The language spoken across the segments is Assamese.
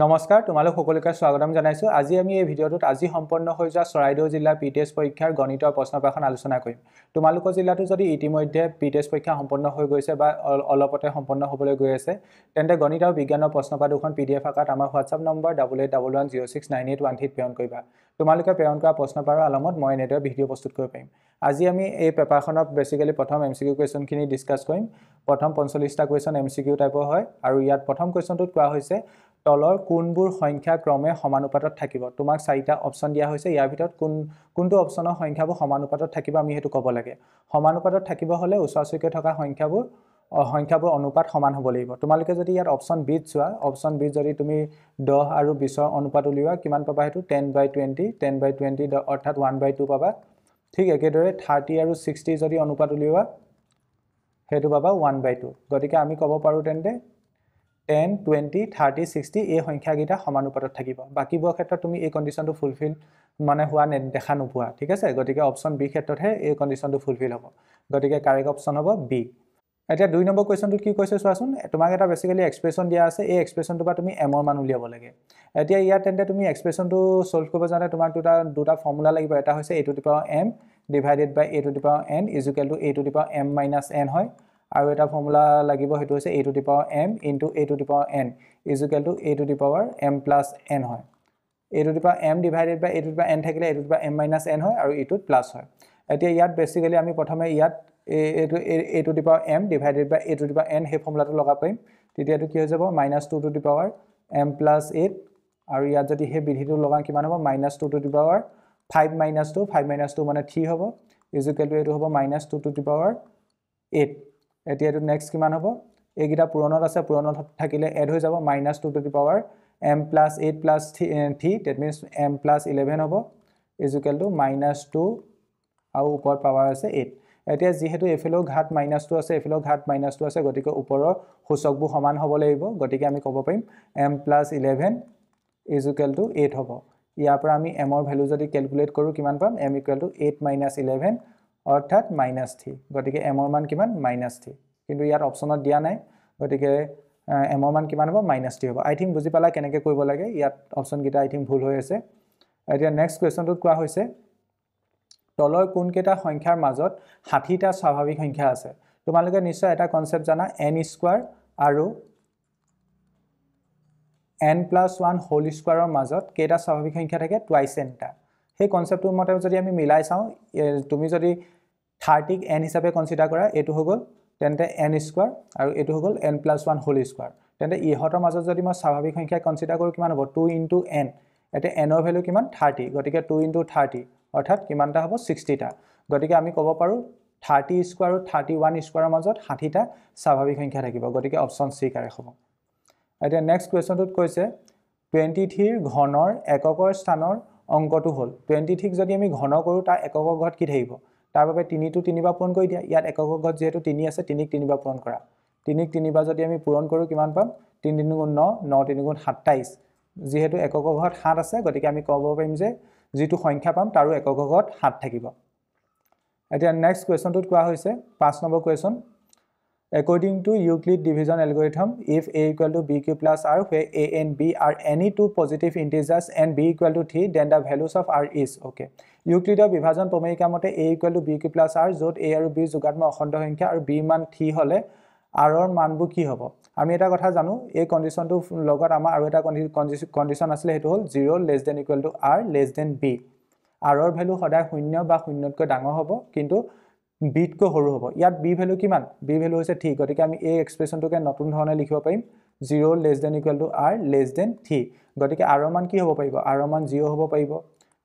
নমস্কাৰ তোমালোক সকলোকে স্বাগতম জনাইছোঁ আজি আমি এই ভিডিঅ'টোত আজি সম্পন্ন হৈ যোৱা চৰাইদেউ জিলাৰ পি টি এছ পৰীক্ষাৰ গণিতৰ প্ৰশ্নপাখন আলোচনা কৰিম তোমালোকৰ জিলাটো যদি ইতিমধ্যে পি টি এছ পৰীক্ষা সম্পন্ন হৈ গৈছে বা অলপতে সম্পন্ন হ'বলৈ গৈ আছে তেন্তে গণিত আৰু বিজ্ঞানৰ প্ৰশ্নপা দুখন পি ডি এফ আকাৰত আমাৰ WhatsApp number double eight double one zero' six nine eight one থ্ৰীত প্ৰেৰণ কৰিবা তোমালোকে প্ৰেৰণ কৰা প্ৰশ্নপাৰৰ আলমত মই এনেদৰে ভিডিঅ' প্ৰস্তুত কৰিব পাৰিম আজি আমি এই পেপাৰখনত বেচিকেলি প্ৰথম এম চি কিউ কুৱেশ্যনখিনি ডিছকাছ কৰিম প্ৰথম পঞ্চল্লিছটা কুৱেশ্যন এম চি কিউ টাইপৰ হয় আৰু ইয়াত প্ৰথম কুৱেশ্যনটোত কোৱা হৈছে তলৰ কোনবোৰ সংখ্যা ক্ৰমে সমানুপাতত থাকিব তোমাক চাৰিটা অপশ্যন দিয়া হৈছে ইয়াৰ ভিতৰত কোন কোনটো অপশ্যনৰ সংখ্যাবোৰ সমানুপাতত থাকিব আমি সেইটো ক'ব লাগে সমানুপাতত থাকিব হ'লে ওচৰাচুকৈ থকা সংখ্যাবোৰ সংখ্যাবোৰ অনুপাত সমান হ'ব লাগিব তোমালোকে যদি ইয়াত অপশ্যন বিত চোৱা অপশ্যন বিত যদি তুমি দহ আৰু বিছৰ অনুপাত উলিওৱা কিমান পাবা সেইটো ten by twenty ten by twenty অৰ্থাৎ ওৱান বাই টু পাবা ঠিক একেদৰে থাৰ্টি আৰু ছিক্সটি যদি অনুপাত উলিওৱা সেইটো পাবা ওৱান বাই টু গতিকে আমি ক'ব পাৰোঁ তেন্তে টেন টুৱেণ্টি থাৰ্টি ছিক্সটি এই সংখ্যাকেইটা সমানুপাতত থাকিব বাকীবোৰৰ ক্ষেত্ৰত তুমি এই কণ্ডিশ্যনটো ফুলফিল মানে হোৱা দেখা নোপোৱা ঠিক আছে গতিকে অপশ্যন বি ক্ষেত্ৰতহে এই কণ্ডিশ্যনটো ফুলফিল হ'ব গতিকে কাৰেক্ট অপশ্যন হ'ব বি এতিয়া দুই নম্বৰ কুৱেশ্যনটোত কি কৈছে চোৱাচোন তোমাক এটা বেচিকেলি এক্সপ্ৰেশ্যন দিয়া আছে এই এক্সপ্ৰেশ্যনটোৰ পৰা তুমি এমৰ মান উলিয়াব লাগে এতিয়া ইয়াত তেন্তে তুমি এক্সপ্ৰেশ্যনটো ছল্ভ কৰিব যাওঁতে তোমাক দুটা দুটা ফৰ্মুলা লাগিব এটা হৈছে a to the power m divided by a to the power n equal to a to the power m minus n হয় আৰু এটা ফৰ্মুলা লাগিব সেইটো হৈছে a to the power m into a to the power n equal to a to the power m plus n হয় a to the power m divided by a to the power n থাকিলে a to the power m minus n হয় আৰু ইটোত প্লাছ হয় এতিয়া ইয়াত বেছিকেলি আমি প্ৰথমে ইয়াত এইটো a to the power m divided by a to the power n সেই ফৰ্মুলাটো লগাব পাৰিম তেতিয়াতো কি হৈ যাব minus two to the power m plus eight আৰু ইয়াত যদি সেই বিধিটো লগা কিমান হ'ব minus two to the power five minus two five minus two মানে থ্ৰী হ'ব ইজুকেল টু এইটো হ'ব minus two to the power eight এতিয়া এইটো নেক্সট কিমান হ'ব এইকেইটা পুৰণত আছে পুৰণত থাকিলে এড হৈ যাব minus two to the power m plus eight plus three that means m plus eleven হ'ব ইজুকেল টু মাইনাছ টু আৰু ওপৰত পাৱাৰ আছে এইট এতিয়া যিহেতু এইফালেও ঘাট মাইনাছ টু আছে এইফালেও ঘাট মাইনাছ টু আছে গতিকে ওপৰৰ সূচকবোৰ সমান হ'ব লাগিব গতিকে আমি ক'ব পাৰিম m plus eleven equal to eight হ'ব ইয়াৰ পৰা আমি এমৰ ভেলু যদি কেলকুলেট কৰোঁ কিমান পাম m equal to eight minus eleven অৰ্থাৎ মাইনাছ থ্ৰী গতিকে এমৰ মান কিমান মাইনাছ থ্ৰী কিন্তু ইয়াত অপশ্যনত দিয়া নাই গতিকে এমৰ মান কিমান হ'ব মাইনাছ থ্ৰী হ'ব আই থিংক বুজি পালে কেনেকৈ কৰিব লাগে ইয়াত অপশ্যনকেইটা আই থিংক ভুল হৈ আছে এতিয়া নেক্সট কুৱেশ্যনটোত কোৱা হৈছে তলৰ কোনকেইটা সংখ্যাৰ মাজত ষাঠিটা স্বাভাৱিক সংখ্যা আছে তোমালোকে নিশ্চয় এটা কনচেপ্ট জানা এন স্কুৱাৰ আৰু এন প্লাছ ওৱান হোল স্কুৱাৰৰ মাজত কেইটা স্বাভাৱিক সংখ্যা থাকে টুৱাইছ এনটা সেই কনচেপ্টটোৰ মতে যদি আমি মিলাই চাওঁ তুমি যদি থাৰ্টিক এন হিচাপে কনচিডাৰ কৰা এইটো হৈ গ'ল তেন্তে এন স্কোৱাৰ আৰু এইটো হৈ গ'ল n plus one whole square তেন্তে ইহঁতৰ মাজত যদি মই স্বাভাৱিক সংখ্যা কনচিডাৰ কৰোঁ কিমান হ'ব টু ইনটু এন এতিয়া এনৰ ভেলু কিমান থাৰ্টি গতিকে টু ইনটু থাৰ্টি অৰ্থাৎ কিমানটা হ'ব ছিক্সটিটা গতিকে আমি ক'ব পাৰোঁ থাৰ্টি স্কোৱাৰ আৰু থাৰ্টি ওৱান স্কোৱাৰৰ মাজত ষাঠিটা স্বাভাৱিক সংখ্যা থাকিব গতিকে অপশ্যন চি কাৰেক্ট হ'ব এতিয়া নেক্সট কুৱেশ্যনটোত কৈছে টুৱেণ্টি থ্ৰীৰ ঘনৰ এককৰ স্থানৰ অংকটো হ'ল টুৱেণ্টি থ্ৰীক যদি আমি ঘন কৰোঁ তাৰ একক ঘৰত কি থাকিব তাৰ বাবে তিনিটো তিনিবাৰ পূৰণ কৰি দিয়া ইয়াত একক ঘৰত যিহেতু তিনি আছে তিনিক তিনিবাৰ পূৰণ কৰা তিনিক তিনিবাৰ যদি আমি পূৰণ কৰোঁ কিমান পাম তিনি তিনি গুণ ন ন তিনি গুণ সাতাইছ যিহেতু একক ঘৰত সাত আছে গতিকে আমি ক'ব পাৰিম যে যিটো সংখ্যা পাম তাৰো একক ঘৰত সাত থাকিব এতিয়া নেক্সট কুৱেশ্যনটোত কোৱা হৈছে পাঁচ number question according to Euclid division algorithm, if a equal to bq plus r, where a and b are any two positive integers and b equal to 3, then the values of r is okay. Euclid division pomeika mote a equal to bq plus r, zot a or b zugatma ahondo hinka, or b man t hole, r or man buki hobo. Amita gotha zanu, a condition to logarama, arweta condition as late hole, 0 less than equal to r less than b. R or value hoda hunya ba hunyotko dango hobo, kinto. বিতকৈ সৰু হ'ব ইয়াত বি ভেলু কিমান বি ভেলু হৈছে থ্ৰী গতিকে আমি এই এক্সপ্ৰেশ্যনটোকে নতুন ধৰণে লিখিব পাৰিম zero' less than equal to r less than three গতিকে আৰ মান কি হ'ব পাৰিব আৰ মান জিৰ' হ'ব পাৰিব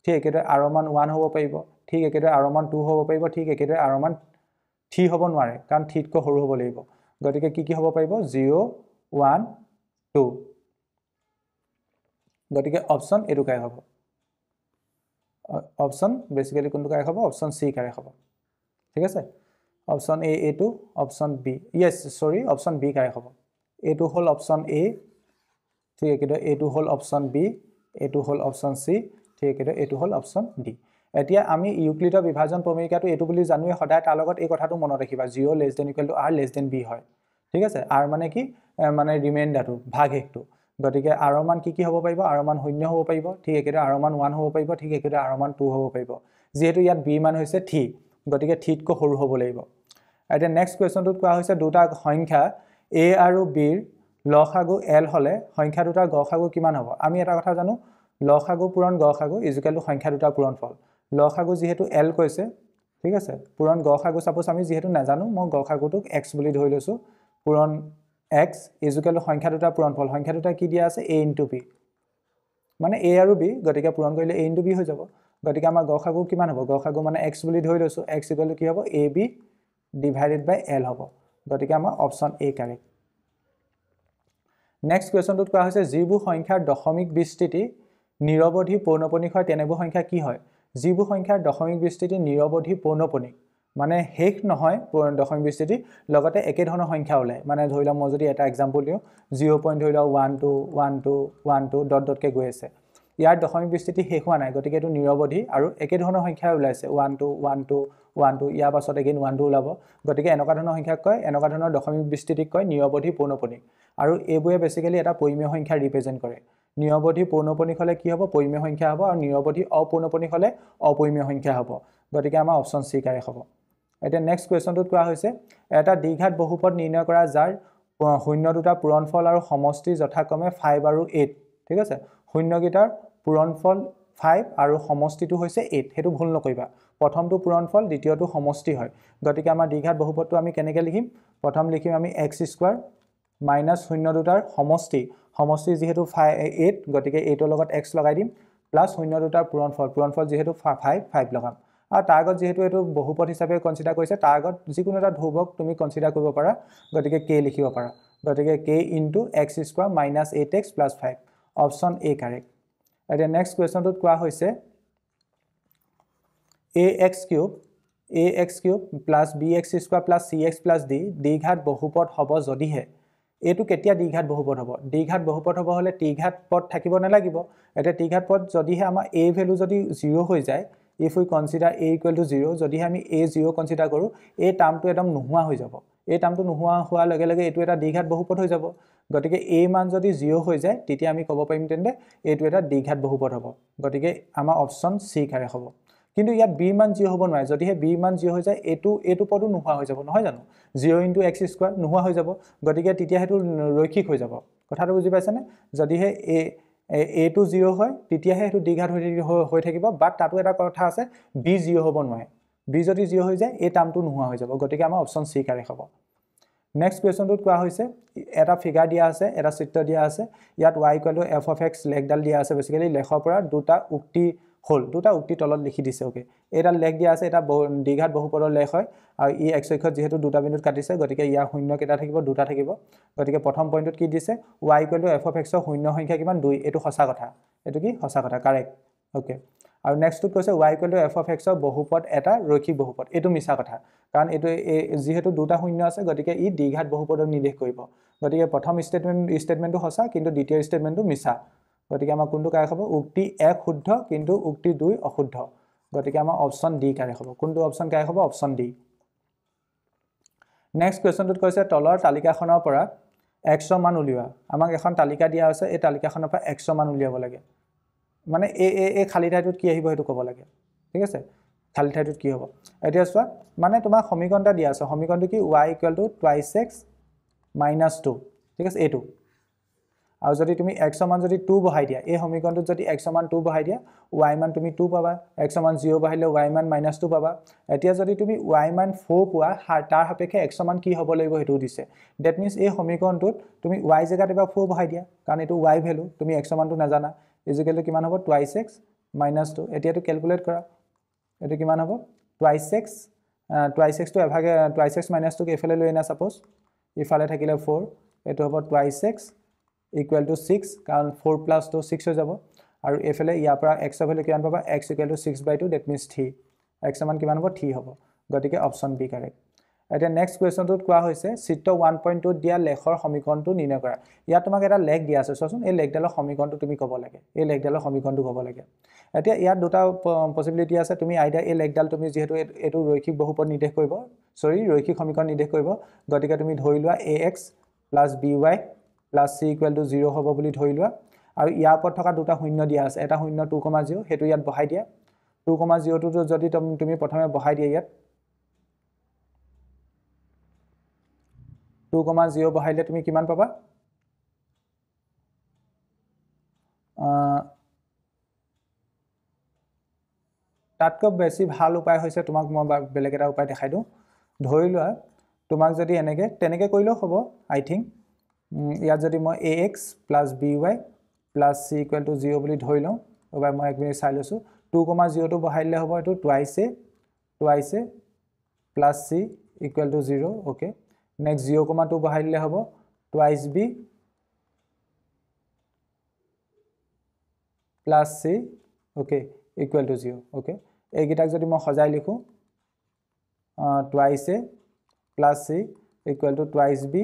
ঠিক একেদৰে আৰ মান ওৱান হ'ব পাৰিব ঠিক একেদৰে আৰ মান টু হ'ব পাৰিব ঠিক একেদৰে আৰ মান থ্ৰী হ'ব নোৱাৰে কাৰণ থ্ৰীতকৈ সৰু হ'ব লাগিব গতিকে কি কি হ'ব পাৰিব জিৰ' ওৱান টু গতিকে অপশ্যন এইটো কাই হ'ব অপশ্যন বেচিকেলি কোনটো কাই হ'ব অপশ্যন চি কাৰে হ'ব ঠিক আছে অপশ্যন এ এইটো option B yes sorry option B correct হ'ব এটো হ'ল অপশ্যন এ ঠিক একেদৰে এটো হ'ল অপশ্যন বি এটো হ'ল অপশ্যন চি ঠিক একেদৰে এইটো হ'ল অপশ্যন ডি এতিয়া আমি ইউক্লিডৰ বিভাজন প্ৰমেৰিকাটো এইটো বুলি জানোৱে সদায় তাৰ লগত এই কথাটো মনত ৰাখিবা zero' less than equal to r less than b হয় ঠিক আছে আৰ মানে কি মানে ৰিমাইণ্ডাৰটো ভাগশেষটো গতিকে আৰ মান কি কি হ'ব পাৰিব আৰ মান শূন্য হ'ব পাৰিব ঠিক একেদৰে আৰ মান ওৱান হ'ব পাৰিব ঠিক একেদৰে আৰ মান টু হ'ব পাৰিব যিহেতু ইয়াত বি মান হৈছে থ্ৰী গতিকে থিতকৈ সৰু হ'ব লাগিব এতিয়া নেক্সট কুৱেশ্যনটোত কোৱা হৈছে দুটা সংখ্যা এ আৰু বিৰ ল সাগু এল হ'লে সংখ্যা দুটাৰ গ সাগু কিমান হ'ব আমি এটা কথা জানো ল সাগু পূৰণ গ সাগু ইজুকেলটো সংখ্যা দুটাৰ পূৰণ ফল ল সাগু যিহেতু এল কৈছে ঠিক আছে পূৰণ গ সাগু চাপ'জ আমি যিহেতু নাজানো মই গ সাগুটোক এক্স বুলি ধৰি লৈছোঁ পূৰণ এক্স ইজুকেলটো সংখ্যা দুটাৰ পূৰণ ফল সংখ্যা দুটা কি দিয়া আছে এ ইনটু বি মানে এ আৰু বি গতিকে পূৰণ কৰিলে এ ইনটু বি হৈ যাব গতিকে আমাৰ গসাগু কিমান হ'ব গসাগু মানে এক্স বুলি ধৰি লৈছোঁ এক্স ইকুৱেল কি হ'ব a B divided by l হ'ব গতিকে আমাৰ অপশ্যন এ কাৰেক্ট নেক্সট কুৱেশ্যনটোত কোৱা হৈছে যিবোৰ সংখ্যাৰ দশমিক বিস্তৃতি নিৰৱধি পৌনপনিক হয় তেনেবোৰ সংখ্যা কি হয় যিবোৰ সংখ্যাৰ দশমিক বিস্তৃতি নিৰৱধি পৌনপনিক মানে শেষ নহয় দশমিক বিস্তৃতি লগতে একেধৰণৰ সংখ্যা ওলায় মানে ধৰি লওক মই যদি এটা এক্সাম্পল দিওঁ জিৰ' পইণ্ট ধৰি লওক one two one two one two dot ডটকৈ গৈ আছে ইয়াৰ দশমিক বিস্তৃতি শেষ হোৱা নাই গতিকে এইটো নিৰৱধি আৰু একেধৰণৰ সংখ্যাই ওলাইছে one two one two one two ইয়াৰ পাছত এগেইন ওৱান টু ওলাব গতিকে এনেকুৱা ধৰণৰ সংখ্যাক কয় এনেকুৱা ধৰণৰ দশমিক বিস্তৃতিক কয় নিৰৱধি পূৰ্ণপণিক আৰু এইবোৰে বেছিকেলি এটা পৰিমীয় সংখ্যা ৰিপ্ৰেজেণ্ট কৰে নিৰৱধি পূৰ্ণপণিক হ'লে কি হ'ব পৰিমীয় সংখ্যা হ'ব আৰু নিৰৱধি অপূৰ্ণপণিক হ'লে অপৰিমীয় সংখ্যা হ'ব গতিকে আমাৰ অপশ্যন চি কাৰে হ'ব এতিয়া নেক্সট কুৱেশ্যনটোত কোৱা হৈছে এটা দ্বিঘাত বহুপদ নিৰ্ণয় কৰা যাৰ শূন্য দুটা পূৰণফল আৰু সমষ্টি যথাক্ৰমে ফাইভ আৰু এইট ঠিক আছে শূন্যকেইটাৰ পূৰণফল ফাইভ আৰু সমষ্টিটো হৈছে এইট সেইটো ভুল নকৰিবা প্ৰথমটো পূৰণফল দ্বিতীয়টো সমষ্টি হয় গতিকে আমাৰ দীঘাত বহুপদটো আমি কেনেকৈ লিখিম প্ৰথম লিখিম আমি এক্স স্কুৱাৰ মাইনাছ শূন্য দুটাৰ সমষ্টি সমষ্টি যিহেতু ফাই এইট গতিকে এইটৰ লগত এক্স লগাই দিম প্লাছ শূন্য দুটাৰ পূৰণফল পূৰণফল যিহেতু ফাইভ ফাইভ লগাম আৰু তাৰ আগত যিহেতু এইটো বহুপদ হিচাপে কনচিডাৰ কৰিছে তাৰ আগত যিকোনো এটা ধ্ৰুৱক তুমি কনচিডাৰ কৰিব পাৰা গতিকে কে লিখিব পাৰা গতিকে k into x square minus eight x plus five option A correct এতিয়া নেক্সট কুৱেশ্যনটোত কোৱা হৈছে a x cube a x cube plus b x square plus c x plus d দ্বিঘাত বহুপথ হ'ব যদিহে এইটো কেতিয়া দ্বিঘাত বহুপথ হ'ব দ্বিঘাত বহুপথ হ'ব হ'লে টি ঘাট পথ থাকিব নালাগিব এতিয়া টি ঘাট পদ যদিহে আমাৰ এ ভেলু যদি জিৰ' হৈ যায় if we consider a equal to zero' যদিহে আমি এ জিৰ' কনচিডাৰ কৰোঁ এই টাৰ্মটো একদম নোহোৱা হৈ যাব এই টাৰ্মটো নোহোৱা হোৱাৰ লগে লগে এইটো এটা দ্বিঘাত বহুপথ হৈ যাব গতিকে এই মান যদি জিৰ' হৈ যায় তেতিয়া আমি ক'ব পাৰিম তেন্তে এইটো এটা দীঘাত বহুপদ হ'ব গতিকে আমাৰ অপশ্যন চি কাৰে হ'ব কিন্তু ইয়াত বি মান জিৰ' হ'ব নোৱাৰে যদিহে বি মান জিৰ' হৈ যায় এইটো এইটো পদো নোহোৱা হৈ যাব নহয় জানো জিৰ' ইনটু এক্স স্কুৱাৰ নোহোৱা হৈ যাব গতিকে তেতিয়া সেইটো ৰৈক্ষিক হৈ যাব কথাটো বুজি পাইছেনে যদিহে এ এইটো জিৰ' হয় তেতিয়াহে সেইটো দীঘাত হৈ হৈ থাকিব বা তাতো এটা কথা আছে বি জিৰ' হ'ব নোৱাৰে বি যদি জিৰ' হৈ যায় এই টামটো নোহোৱা হৈ যাব গতিকে আমাৰ অপশ্যন চি কাৰে হ'ব নেক্সট কুৱেশ্যনটোত কোৱা হৈছে এটা ফিগাৰ দিয়া আছে এটা চিত্ৰ দিয়া আছে ইয়াত ৱাই কলো এফ অফ এক্স লেকডাল দিয়া আছে বেচিকেলি লেখৰ পৰা দুটা উক্তি হ'ল দুটা উক্তি তলত লিখি দিছে অ'কে এইডাল লেখ দিয়া আছে এটা ব দীঘাত বহুপদৰ লেখ হয় আৰু ই এক্সক্ষত যিহেতু দুটা বিন্দুত কাটিছে গতিকে ইয়াৰ শূন্য কেইটা থাকিব দুটা থাকিব গতিকে প্ৰথম পইণ্টটোত কি দিছে ৱাই কলো এফ অফ এক্সৰ শূন্য সংখ্যা কিমান দুই এইটো সঁচা কথা এইটো কি সঁচা কথা কাৰেক্ট অ'কে আৰু নেক্সটটোত কৈছে y equal to f of এক্সৰ বহুপদ এটা ৰৈখিক বহুপদ এইটো মিছা কথা কাৰণ এইটো এই যিহেতু দুটা শূন্য আছে গতিকে ই দীঘাত বহুপদক নিৰ্দেশ কৰিব গতিকে প্ৰথম ষ্টেটমেণ্ট ষ্টেটমেণ্টটো সঁচা কিন্তু দ্বিতীয় ষ্টেটমেণ্টটো মিছা গতিকে আমাৰ কোনটো কাৰেক হ'ব উক্তি এক শুদ্ধ কিন্তু উক্তি দুই অশুদ্ধ গতিকে আমাৰ অপশ্যন ডি কাৰেক হ'ব কোনটো অপশ্যন কাৰেক হ'ব অপশ্যন ডি নেক্সট কুৱেশ্যনটোত কৈছে তলৰ তালিকাখনৰ পৰা এক্স মান উলিওৱা আমাক এখন তালিকা দিয়া হৈছে এই তালিকাখনৰ পৰা এক্স মান উলিয়াব লাগে মানে এ এ এই খালী ঠাইটোত কি আহিব সেইটো ক'ব লাগে ঠিক আছে খালী ঠাইটোত কি হ'ব এতিয়া চোৱা মানে তোমাক সমীকৰণ এটা দিয়া আছে সমীকৰণটো কি y equal to twice x minus two ঠিক আছে এইটো আৰু যদি তুমি এক্সৰ মান যদি টু বঢ়াই দিয়া এই সমীকৰণটোত যদি এক্সৰ মান টু বঢ়াই দিয়া ৱাই মান তুমি টু পাবা এক্সৰ মান জিৰ' বঢ়াই দিলে ৱাই মান মাইনাছ টু পাবা এতিয়া যদি তুমি ৱাই মান ফ'ৰ পোৱা তাৰ সাপেক্ষে এক্সৰ মান কি হ'ব লাগিব সেইটো দিছে ডেট মিনছ এই সমীকৰণটোত তুমি ৱাই জেগাত এবাৰ ফ'ৰ বঢ়াই দিয়া কাৰণ এইটো ৱাই ভেলু তুমি এক্সৰ মানটো নাজানা ইজিকেলটো কিমান হ'ব টুৱাইছ এক্স মাইনাছ টু এতিয়াটো কেলকুলেট কৰা এইটো কিমান হ'ব টুৱাইছ এক্স টুৱাইছ এক্সটো এভাগে টুৱাইছ এক্স মাইনাছ টুক এইফালে লৈ আনা ছাপ'জ ইফালে থাকিলে ফ'ৰ এইটো হ'ব twice x equal to six কাৰণ ফ'ৰ প্লাছ টু ছিক্স হৈ যাব আৰু এইফালে ইয়াৰ পৰা এক্সৰ ভেলু কিমান পাবা x equal to six by two that means three এক্সৰ মান কিমান হ'ব থ্ৰী হ'ব গতিকে অপশ্যন বি কাৰেক্ট এতিয়া নেক্সট কুৱেশ্যনটোত কোৱা হৈছে চিত্ৰ ওৱান পইণ্ট টুত দিয়া লেখৰ সমীকৰণটো নিৰ্ণয় কৰা ইয়াত তোমাক এটা লেখ দিয়া আছে চোৱাচোন এই লেখডালৰ সমীকৰণটো তুমি ক'ব লাগে এই লেখডালৰ সমীকৰণটো ক'ব লাগে এতিয়া ইয়াত দুটা পচিবিলিটি আছে তুমি আইডিয়া এই লেখডাল তুমি যিহেতু এইটো ৰৈক্ষিক বহুপদ নিৰ্দেশ কৰিব চৰি ৰৈক্ষিক সমীকৰণ নিৰ্দেশ কৰিব গতিকে তুমি ধৰি লোৱা a x plus b y plus c equal to zero' হ'ব বুলি ধৰি লোৱা আৰু ইয়াৰ ওপৰত থকা দুটা শূন্য দিয়া আছে এটা শূন্য টু কমা জিৰ' সেইটো ইয়াত বহাই দিয়া টু কমা জিৰ'টোতো যদি তুমি প্ৰথমে বহাই দিয়া ইয়াত টু কমা জিৰ' বহাই তুমি কিমান পাবা তাতকৈ বেছি ভাল উপায় হৈছে তোমাক মই বেলেগ এটা উপায় দেখাই দিওঁ ধৰি লোৱা তোমাক যদি এনেকৈ তেনেকৈ কৰিলেও হ'ব আই থিংক ইয়াত যদি মই a x plus b y plus c equal to zero' বুলি ধৰি লওঁ এবাৰ মই এক মিনিট চাই লৈছোঁ টু কমা জিৰ'টো বহাই দিলে হ'ব এইটো twice a twice A plus c equal to zero' okay next zero' কমাটো বহাই দিলে হ'ব twice b plus c okay equal to zero' okay এইকেইটাক যদি মই সজাই লিখোঁ twice A plus c equal to twice b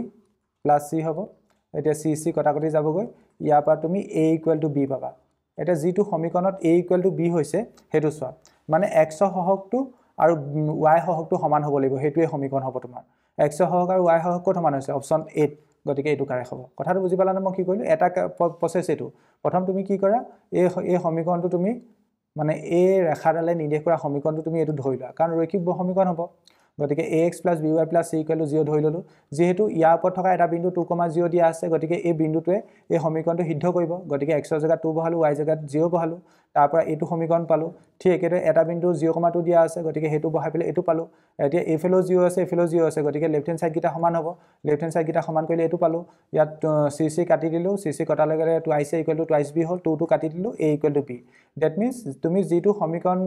plus c হ'ব এতিয়া চি চি কটাকটি যাবগৈ ইয়াৰ পৰা তুমি এ ইকুৱেল টু বি পাবা এতিয়া যিটো সমীকৰণত এ ইকুৱেল টু বি হৈছে সেইটো চোৱা মানে এক্সৰ সহকটো আৰু ৱাই সহকটো সমান হ'ব লাগিব সেইটোৱে সমীকৰণ হ'ব তোমাৰ এক্স হওক আৰু ৱাই হওক ক'ত সমান হৈছে অপশ্যন এইট গতিকে এইটো কাৰেক্ট হ'ব কথাটো বুজি পালানে মই কি কৰিলোঁ এটা প্ৰচেছ এইটো প্ৰথম তুমি কি কৰা এই এই সমীকৰণটো তুমি মানে এই ৰেখাডালে নিৰ্দেশ কৰা সমীকৰণটো তুমি এইটো ধৰি লোৱা কাৰণ ৰৈখিক সমীকৰণ হ'ব গতিকে a x plus b y plus c equal to zero' ধৰি ল'লোঁ যিহেতু ইয়াৰ ওপৰত থকা এটা বিন্দু টু কমা জিঅ' দিয়া আছে গতিকে এই বিন্দুটোৱে এই সমীকৰণটো সিদ্ধ কৰিব গতিকে এক্সৰ জেগাত টু বহালোঁ ৱাই জেগাত জিঅ' বহালোঁ তাৰ পৰা এইটো সমীকৰণ পালোঁ ঠিক একেদৰে এটা বিন্দু জিঅ' কমা দিয়া আছে গতিকে সেইটো বহাই পেলাই এইটো পালোঁ এতিয়া এইফালেও জিঅ' আছে এইফালেও জিঅ' আছে গতিকে লেফ্ট হেণ্ড ছাইডকেইটা সমান হ'ব লেফ্ট হেণ্ড ছাইডকেইটা সমান কৰিলে এইটো পালোঁ ইয়াত চি চি কাটি দিলোঁ চি চি কটাৰ লগে লগে twice a equal to twice b হ'ল টুটো কাটি দিলোঁ a equal to b that means তুমি যিটো সমীকৰণ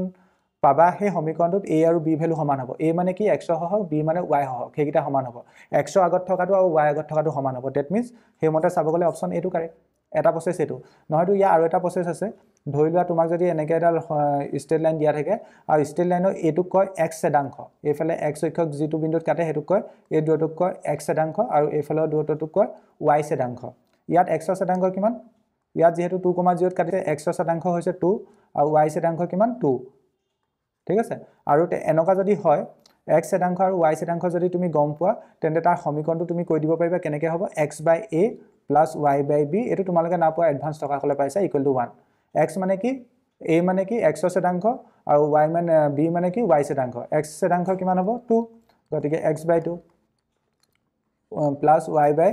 পাবা সেই সমীকৰণটোত এ আৰু বি ভেলু সমান হ'ব এ মানে কি এক্স হওক বি মানে ৱাই হওক সেইকেইটা সমান হ'ব এক্সৰ আগত থকাটো আৰু ৱাই আগত থকাটো সমান হ'ব ডেট মিনছ সেইমতে চাব গ'লে অপশ্যন এইটো কাৰেক্ট এটা প্ৰচেছ এইটো নহয়তো ইয়াৰ আৰু এটা প্ৰচেছ আছে ধৰি লোৱা তোমাক যদি এনেকৈ এটা ষ্টেট লাইন দিয়া থাকে আৰু ষ্টেট লাইনৰ এইটোক কয় এক্স চেদাংশ এইফালে এক্স অক্ষক যিটো বিন্দুত কাটে সেইটোক কয় এই দূৰটোক কয় এক্স চেদাংশ আৰু এইফালৰ দূৰত্বটোক কয় ৱাই চেদাংশ ইয়াত এক্সৰ চেদাংশ কিমান ইয়াত যিহেতু টু কমা জিৰ'ত কাটিছে এক্সৰ চেদাংশ হৈছে টু আৰু ৱাই চেদাংশ কিমান টু ঠিক আছে আৰু এনেকুৱা যদি হয় এক্স শতাংশ আৰু ৱাই শতাংশ যদি তুমি গম পোৱা তেন্তে তাৰ সমীকৰণটো তুমি কৈ দিব পাৰিবা কেনেকৈ হ'ব x by a plus y by b এইটো তোমালোকে নাপোৱা এডভান্স থকাসকলে পাইছা ইকুৱেল টু ওৱান এক্স মানে কি এ মানে কি এক্সৰ শতাংশ আৰু ৱাই মানে বি মানে কি ৱাই শতাংশ এক্স শতাংশ কিমান হ'ব টু গতিকে x by two plus y by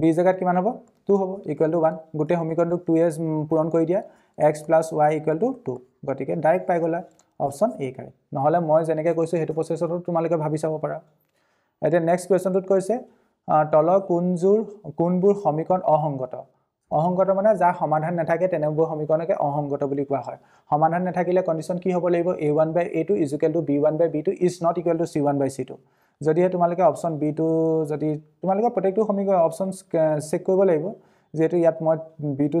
b জেগাত কিমান হ'ব টু হ'ব ইকুৱেল টু ওৱান গোটেই সমীকৰণটোক টু এজ পূৰণ কৰি দিয়া x plus y equal to two গতিকে ডাইৰেক্ট পাই গ'লা অপশ্যন এ কাৰে নহ'লে মই যেনেকৈ কৈছোঁ সেইটো প্ৰচেছতো তোমালোকে ভাবি চাব পাৰা এতিয়া নেক্সট কুৱেশ্যনটোত কৈছে তলৰ কোনযোৰ কোনবোৰ সমীকৰণ অসংগত অসংগত মানে যাৰ সমাধান নাথাকে তেনেবোৰ সমীকৰণকে অসংগত বুলি কোৱা হয় সমাধান নাথাকিলে কণ্ডিশ্যন কি হ'ব লাগিব a one by a two is equal to b one by b two is not equal to c one by c two যদিহে তোমালোকে অপশ্যন বি টু যদি তোমালোকে প্ৰত্যেকটো সমীকৰণ অপশ্যন চেক কৰিব লাগিব যিহেতু ইয়াত মই বি টু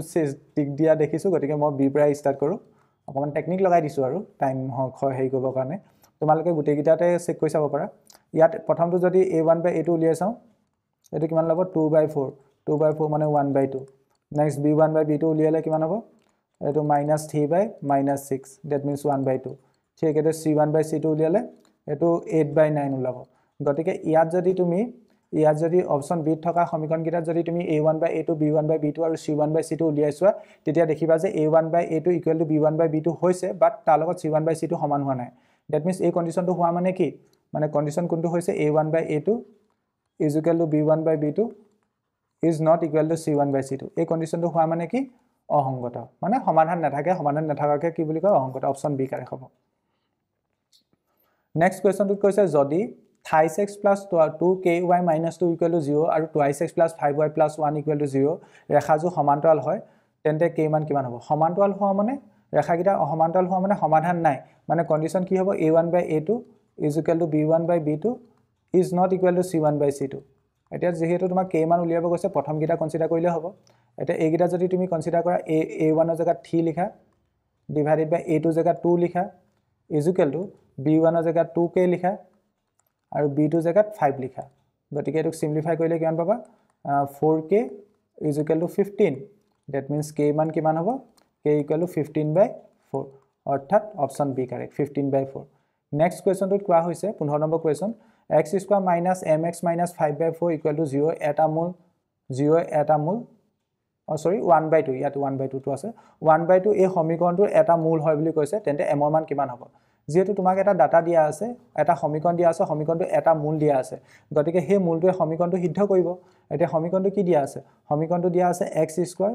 টিক দিয়া দেখিছোঁ গতিকে মই বিৰ পৰাই ষ্টাৰ্ট কৰোঁ অকণমান টেকনিক লগাই দিছোঁ আৰু টাইম হওক হয় হেৰি কৰিবৰ কাৰণে তোমালোকে গোটেইকেইটাতে চেক কৰি চাব পাৰা ইয়াত প্ৰথমটো যদি এ ওৱান বাই এইটো উলিয়াই চাওঁ এইটো কিমান ল'ব two by four two by four মানে one by two next b one by বিটো উলিয়ালে কিমান হ'ব এইটো minus three by minus six that means one by two ঠিক এইটো চি ওৱান বাই চিটো উলিয়ালে এইটো এইট বাই নাইন ওলাব গতিকে ইয়াত যদি তুমি ইয়াত যদি অপশ্যন বিত থকা সমীকৰণকেইটাত যদি তুমি a one by a two b one by b two আৰু c one by c two চোৱা তেতিয়া দেখিবা যে a one by a two equal to b one by b two হৈছে বাট তাৰ লগত c one by c two সমান হোৱা নাই ডেট মিনছ এই কণ্ডিশ্যনটো হোৱা মানে কি মানে কণ্ডিশ্যন কোনটো হৈছে a one by a two is equal to b one by b two is not equal to c one by c two এই কণ্ডিশ্যনটো হোৱা মানে কি অসংগত মানে সমাধান নাথাকে সমাধান নাথাকাকৈ কি বুলি কয় অসংগত অপশ্যন বি কাৰে হ'ব নেক্সট কুৱেশ্যনটোত কৈছে যদি thrice x plus two k y minus two equal to zero' আৰু twice x plus five y plus one equal to zero' ৰেখাযোৰ সমান্তৰাল হয় তেন্তে কেইমান কিমান হ'ব সমান্তৰাল হোৱা মানে ৰেখাকেইটা সমান্তৰাল হোৱা মানে সমাধান নাই মানে কণ্ডিশ্যন কি হ'ব a one by a two is equal to b one by b two is not equal to c one by c two এতিয়া যিহেতু তোমাক কেইমান উলিয়াব গৈছে প্ৰথমকেইটা কনচিডাৰ কৰিলে হ'ব এতিয়া এইকেইটা যদি তুমি কনচিডাৰ কৰা এ এ ওৱানৰ জেগাত থ্ৰী লিখা ডিভাইডেড বাই এ টু জেগাত টু লিখা ইজুকেলটো বি ওৱানৰ জেগাত টু কে লিখা আৰু বিটো জেগাত ফাইভ লিখা গতিকে এইটোক চিম্প্লিফাই কৰিলে কিমান পাবা four k is equal to fifteen that means k মান কিমান হ'ব k equal to fifteen by four অৰ্থাৎ option B correct fifteen by four next কুৱেশ্যনটোত কোৱা হৈছে পোন্ধৰ number question x square minus m x minus five by four equal to zero' এটা মোল জিৰ' এটা মোল অঁ চৰি ওৱান বাই টু ইয়াত ওৱান বাই টুটো আছে ওৱান বাই টু এই সমীকৰণটোৰ এটা মূল হয় বুলি কৈছে তেন্তে এমৰ মান কিমান হ'ব যিহেতু তোমাক এটা ডাটা দিয়া আছে এটা সমীকৰণ দিয়া আছে সমীকৰণটো এটা মূল দিয়া আছে গতিকে সেই মূলটোৱে সমীকৰণটো সিদ্ধ কৰিব এতিয়া সমীকৰণটো কি দিয়া আছে সমীকৰণটো দিয়া আছে x square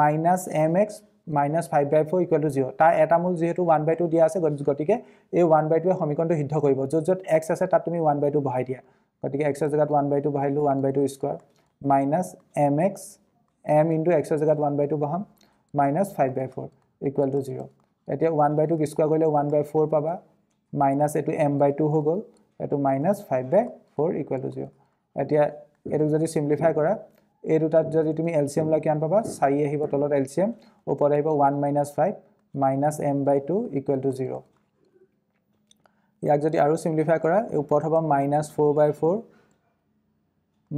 minus m x minus five by four equal to zero' তাৰ এটা মূল যিহেতু ওৱান বাই টু দিয়া আছে গতিকে এই ওৱান বাই টুৱে সমীকৰণটো সিদ্ধ কৰিব য'ত য'ত এক্স আছে তাত তুমি ওৱান বাই টু বঢ়াই দিয়া গতিকে এক্সৰ জেগাত ওৱান বাই টু বঢ়াইলোঁ one by two square minus m x m into এক্সৰ জেগাত ওৱান বাই টু বঢ়াম minus five by four equal to zero' এতিয়া ওৱান বাই টুক স্কুৱাৰ কৰিলে ওৱান বাই ফ'ৰ পাবা মাইনাছ এইটো এম বাই টু হৈ গ'ল এইটো minus five by four equal to zero' এতিয়া এইটোক যদি চিম্প্লিফাই কৰা এই দুটাত যদি তুমি এল চি এম লৈ কিমান পাবা চাৰি আহিব তলত এল চি এম ওপৰত আহিব one minus five minus m by two equal to zero' ইয়াক যদি আৰু চিম্প্লিফাই কৰা ওপৰত হ'ব minus four by four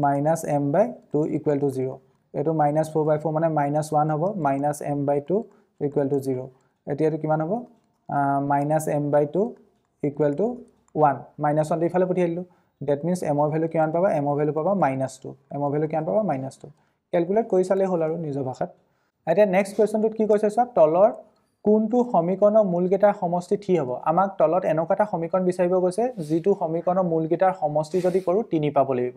minus m by two equal to zero' এইটো মাইনাছ ফ'ৰ বাই ফ'ৰ মানে মাইনাছ ওৱান হ'ব minus m by two equal to zero' এতিয়া এইটো কিমান হ'ব minus m by two equal to one minus ওৱানটো ইফালে পঠিয়াই দিলোঁ ডেট মিনছ এমৰ ভেলু কিমান পাবা এমৰ ভেলু পাবা মাইনাছ টু এমৰ ভেলু কিমান পাবা মাইনাছ টু কেলকুলেট কৰি চালেই হ'ল আৰু নিজৰ ভাষাত এতিয়া নেক্সট কুৱেশ্যনটোত কি কৈছে চোৱা তলৰ কোনটো সমীকৰণৰ মূলকেইটাৰ সমষ্টি থি হ'ব আমাক তলত এনেকুৱা এটা সমীকৰণ বিচাৰিব গৈছে যিটো সমীকৰণৰ মূলকেইটাৰ সমষ্টি যদি কৰোঁ তিনি পাব লাগিব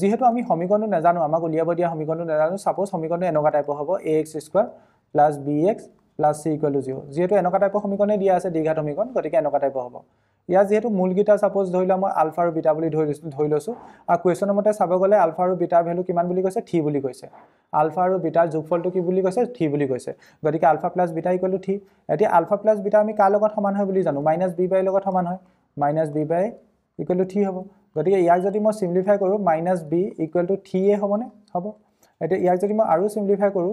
যিহেতু আমি সমীকৰণটো নাজানো আমাক উলিয়াব দিয়া সমীকৰণটো নাজানো ছাপ'জ সমীকৰণটো এনেকুৱা টাইপৰ হ'ব a x square plus b x plus c equal to zero' যিহেতু এনেকুৱা টাইপৰ সমীকৰণেই দিয়া আছে দীঘা সমীকৰণ গতিকে এনেকুৱা টাইপৰ হ'ব ইয়াত যিহেতু মূলকেইটা ছাপ'জ ধৰি লোৱা মই আলফা আৰু বিটা বুলি ধৰি লৈছোঁ ধৰি লৈছোঁ আৰু কুৱেশ্যনৰ মতে চাব গ'লে আলফা আৰু বিটাৰ ভেলু কিমান বুলি কৈছে থ্ৰী বুলি কৈছে আলফা আৰু বিটাৰ যোগফলটো কি বুলি কৈছে থ্ৰী বুলি কৈছে গতিকে আলফা প্লাছ বিটা ইকুৱেলটো থ্ৰী এতিয়া আলফা প্লাছ বিটা আমি কাৰ লগত সমান হয় বুলি জানো মাইনাছ বি বাইৰ লগত সমান হয় মাইনাছ বি বাই ইকুৱেলটো থ্ৰী হ'ব গতিকে ইয়াক যদি মই ছিম্প্লিফাই কৰোঁ মাইনাছ বি ইকুৱেলটো থ্ৰীয়ে হ'বনে হ'ব এতিয়া ইয়াক যদি মই আৰু ছিম্প্লিফাই কৰোঁ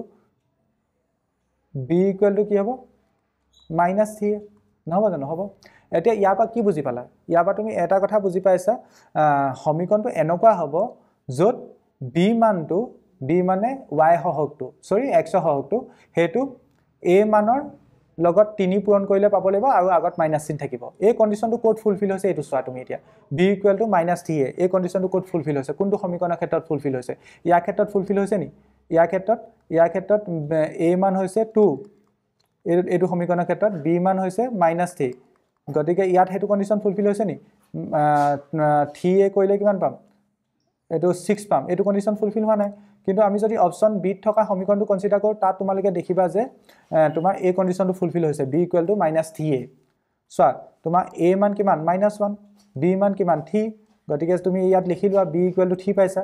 বি ইকুৱেল টু কি হ'ব মাইনাছ থ্ৰী নহ'ব জানো হ'ব এতিয়া ইয়াৰ পৰা কি বুজি পালা ইয়াৰ পৰা তুমি এটা কথা বুজি পাইছা সমীকৰণটো এনেকুৱা হ'ব য'ত বি মানটো বি মানে ৱাই সহকটো চৰি এক্সৰ সহকটো সেইটো এ মানৰ লগত তিনি পূৰণ কৰিলে পাব লাগিব আৰু আগত মাইনাছ চিন থাকিব এই কণ্ডিশ্যনটো ক'ত ফুলফিল হৈছে এইটো চোৱা তুমি এতিয়া b equal to minus three a এই কণ্ডিশ্যনটো ক'ত ফুলফিল হৈছে কোনটো সমীকৰণৰ ক্ষেত্ৰত ফুলফিল হৈছে ইয়াৰ ক্ষেত্ৰত ফুলফিল হৈছে নি ইয়াৰ ক্ষেত্ৰত ইয়াৰ ক্ষেত্ৰত এ মান হৈছে টু এইটো এইটো সমীকৰণৰ ক্ষেত্ৰত বি মান হৈছে মাইনাছ থ্ৰী গতিকে ইয়াত সেইটো কণ্ডিশ্যন ফুলফিল হৈছে নি থ্ৰী এ কৰিলে কিমান পাম এইটো ছিক্স পাম এইটো কণ্ডিশ্যন ফুলফিল হোৱা নাই কিন্তু আমি যদি অপশ্যন বিত থকা সমীকৰণটো কনচিডাৰ কৰোঁ তাত তোমালোকে দেখিবা যে তোমাৰ এই কণ্ডিশ্যনটো ফুলফিল হৈছে b equal to minus three a চোৱা তোমাৰ এ মান কিমান মাইনাছ ওৱান বি মান কিমান থ্ৰী গতিকে তুমি ইয়াত লিখি লোৱা বি ইকুৱেল টু থ্ৰী পাইছা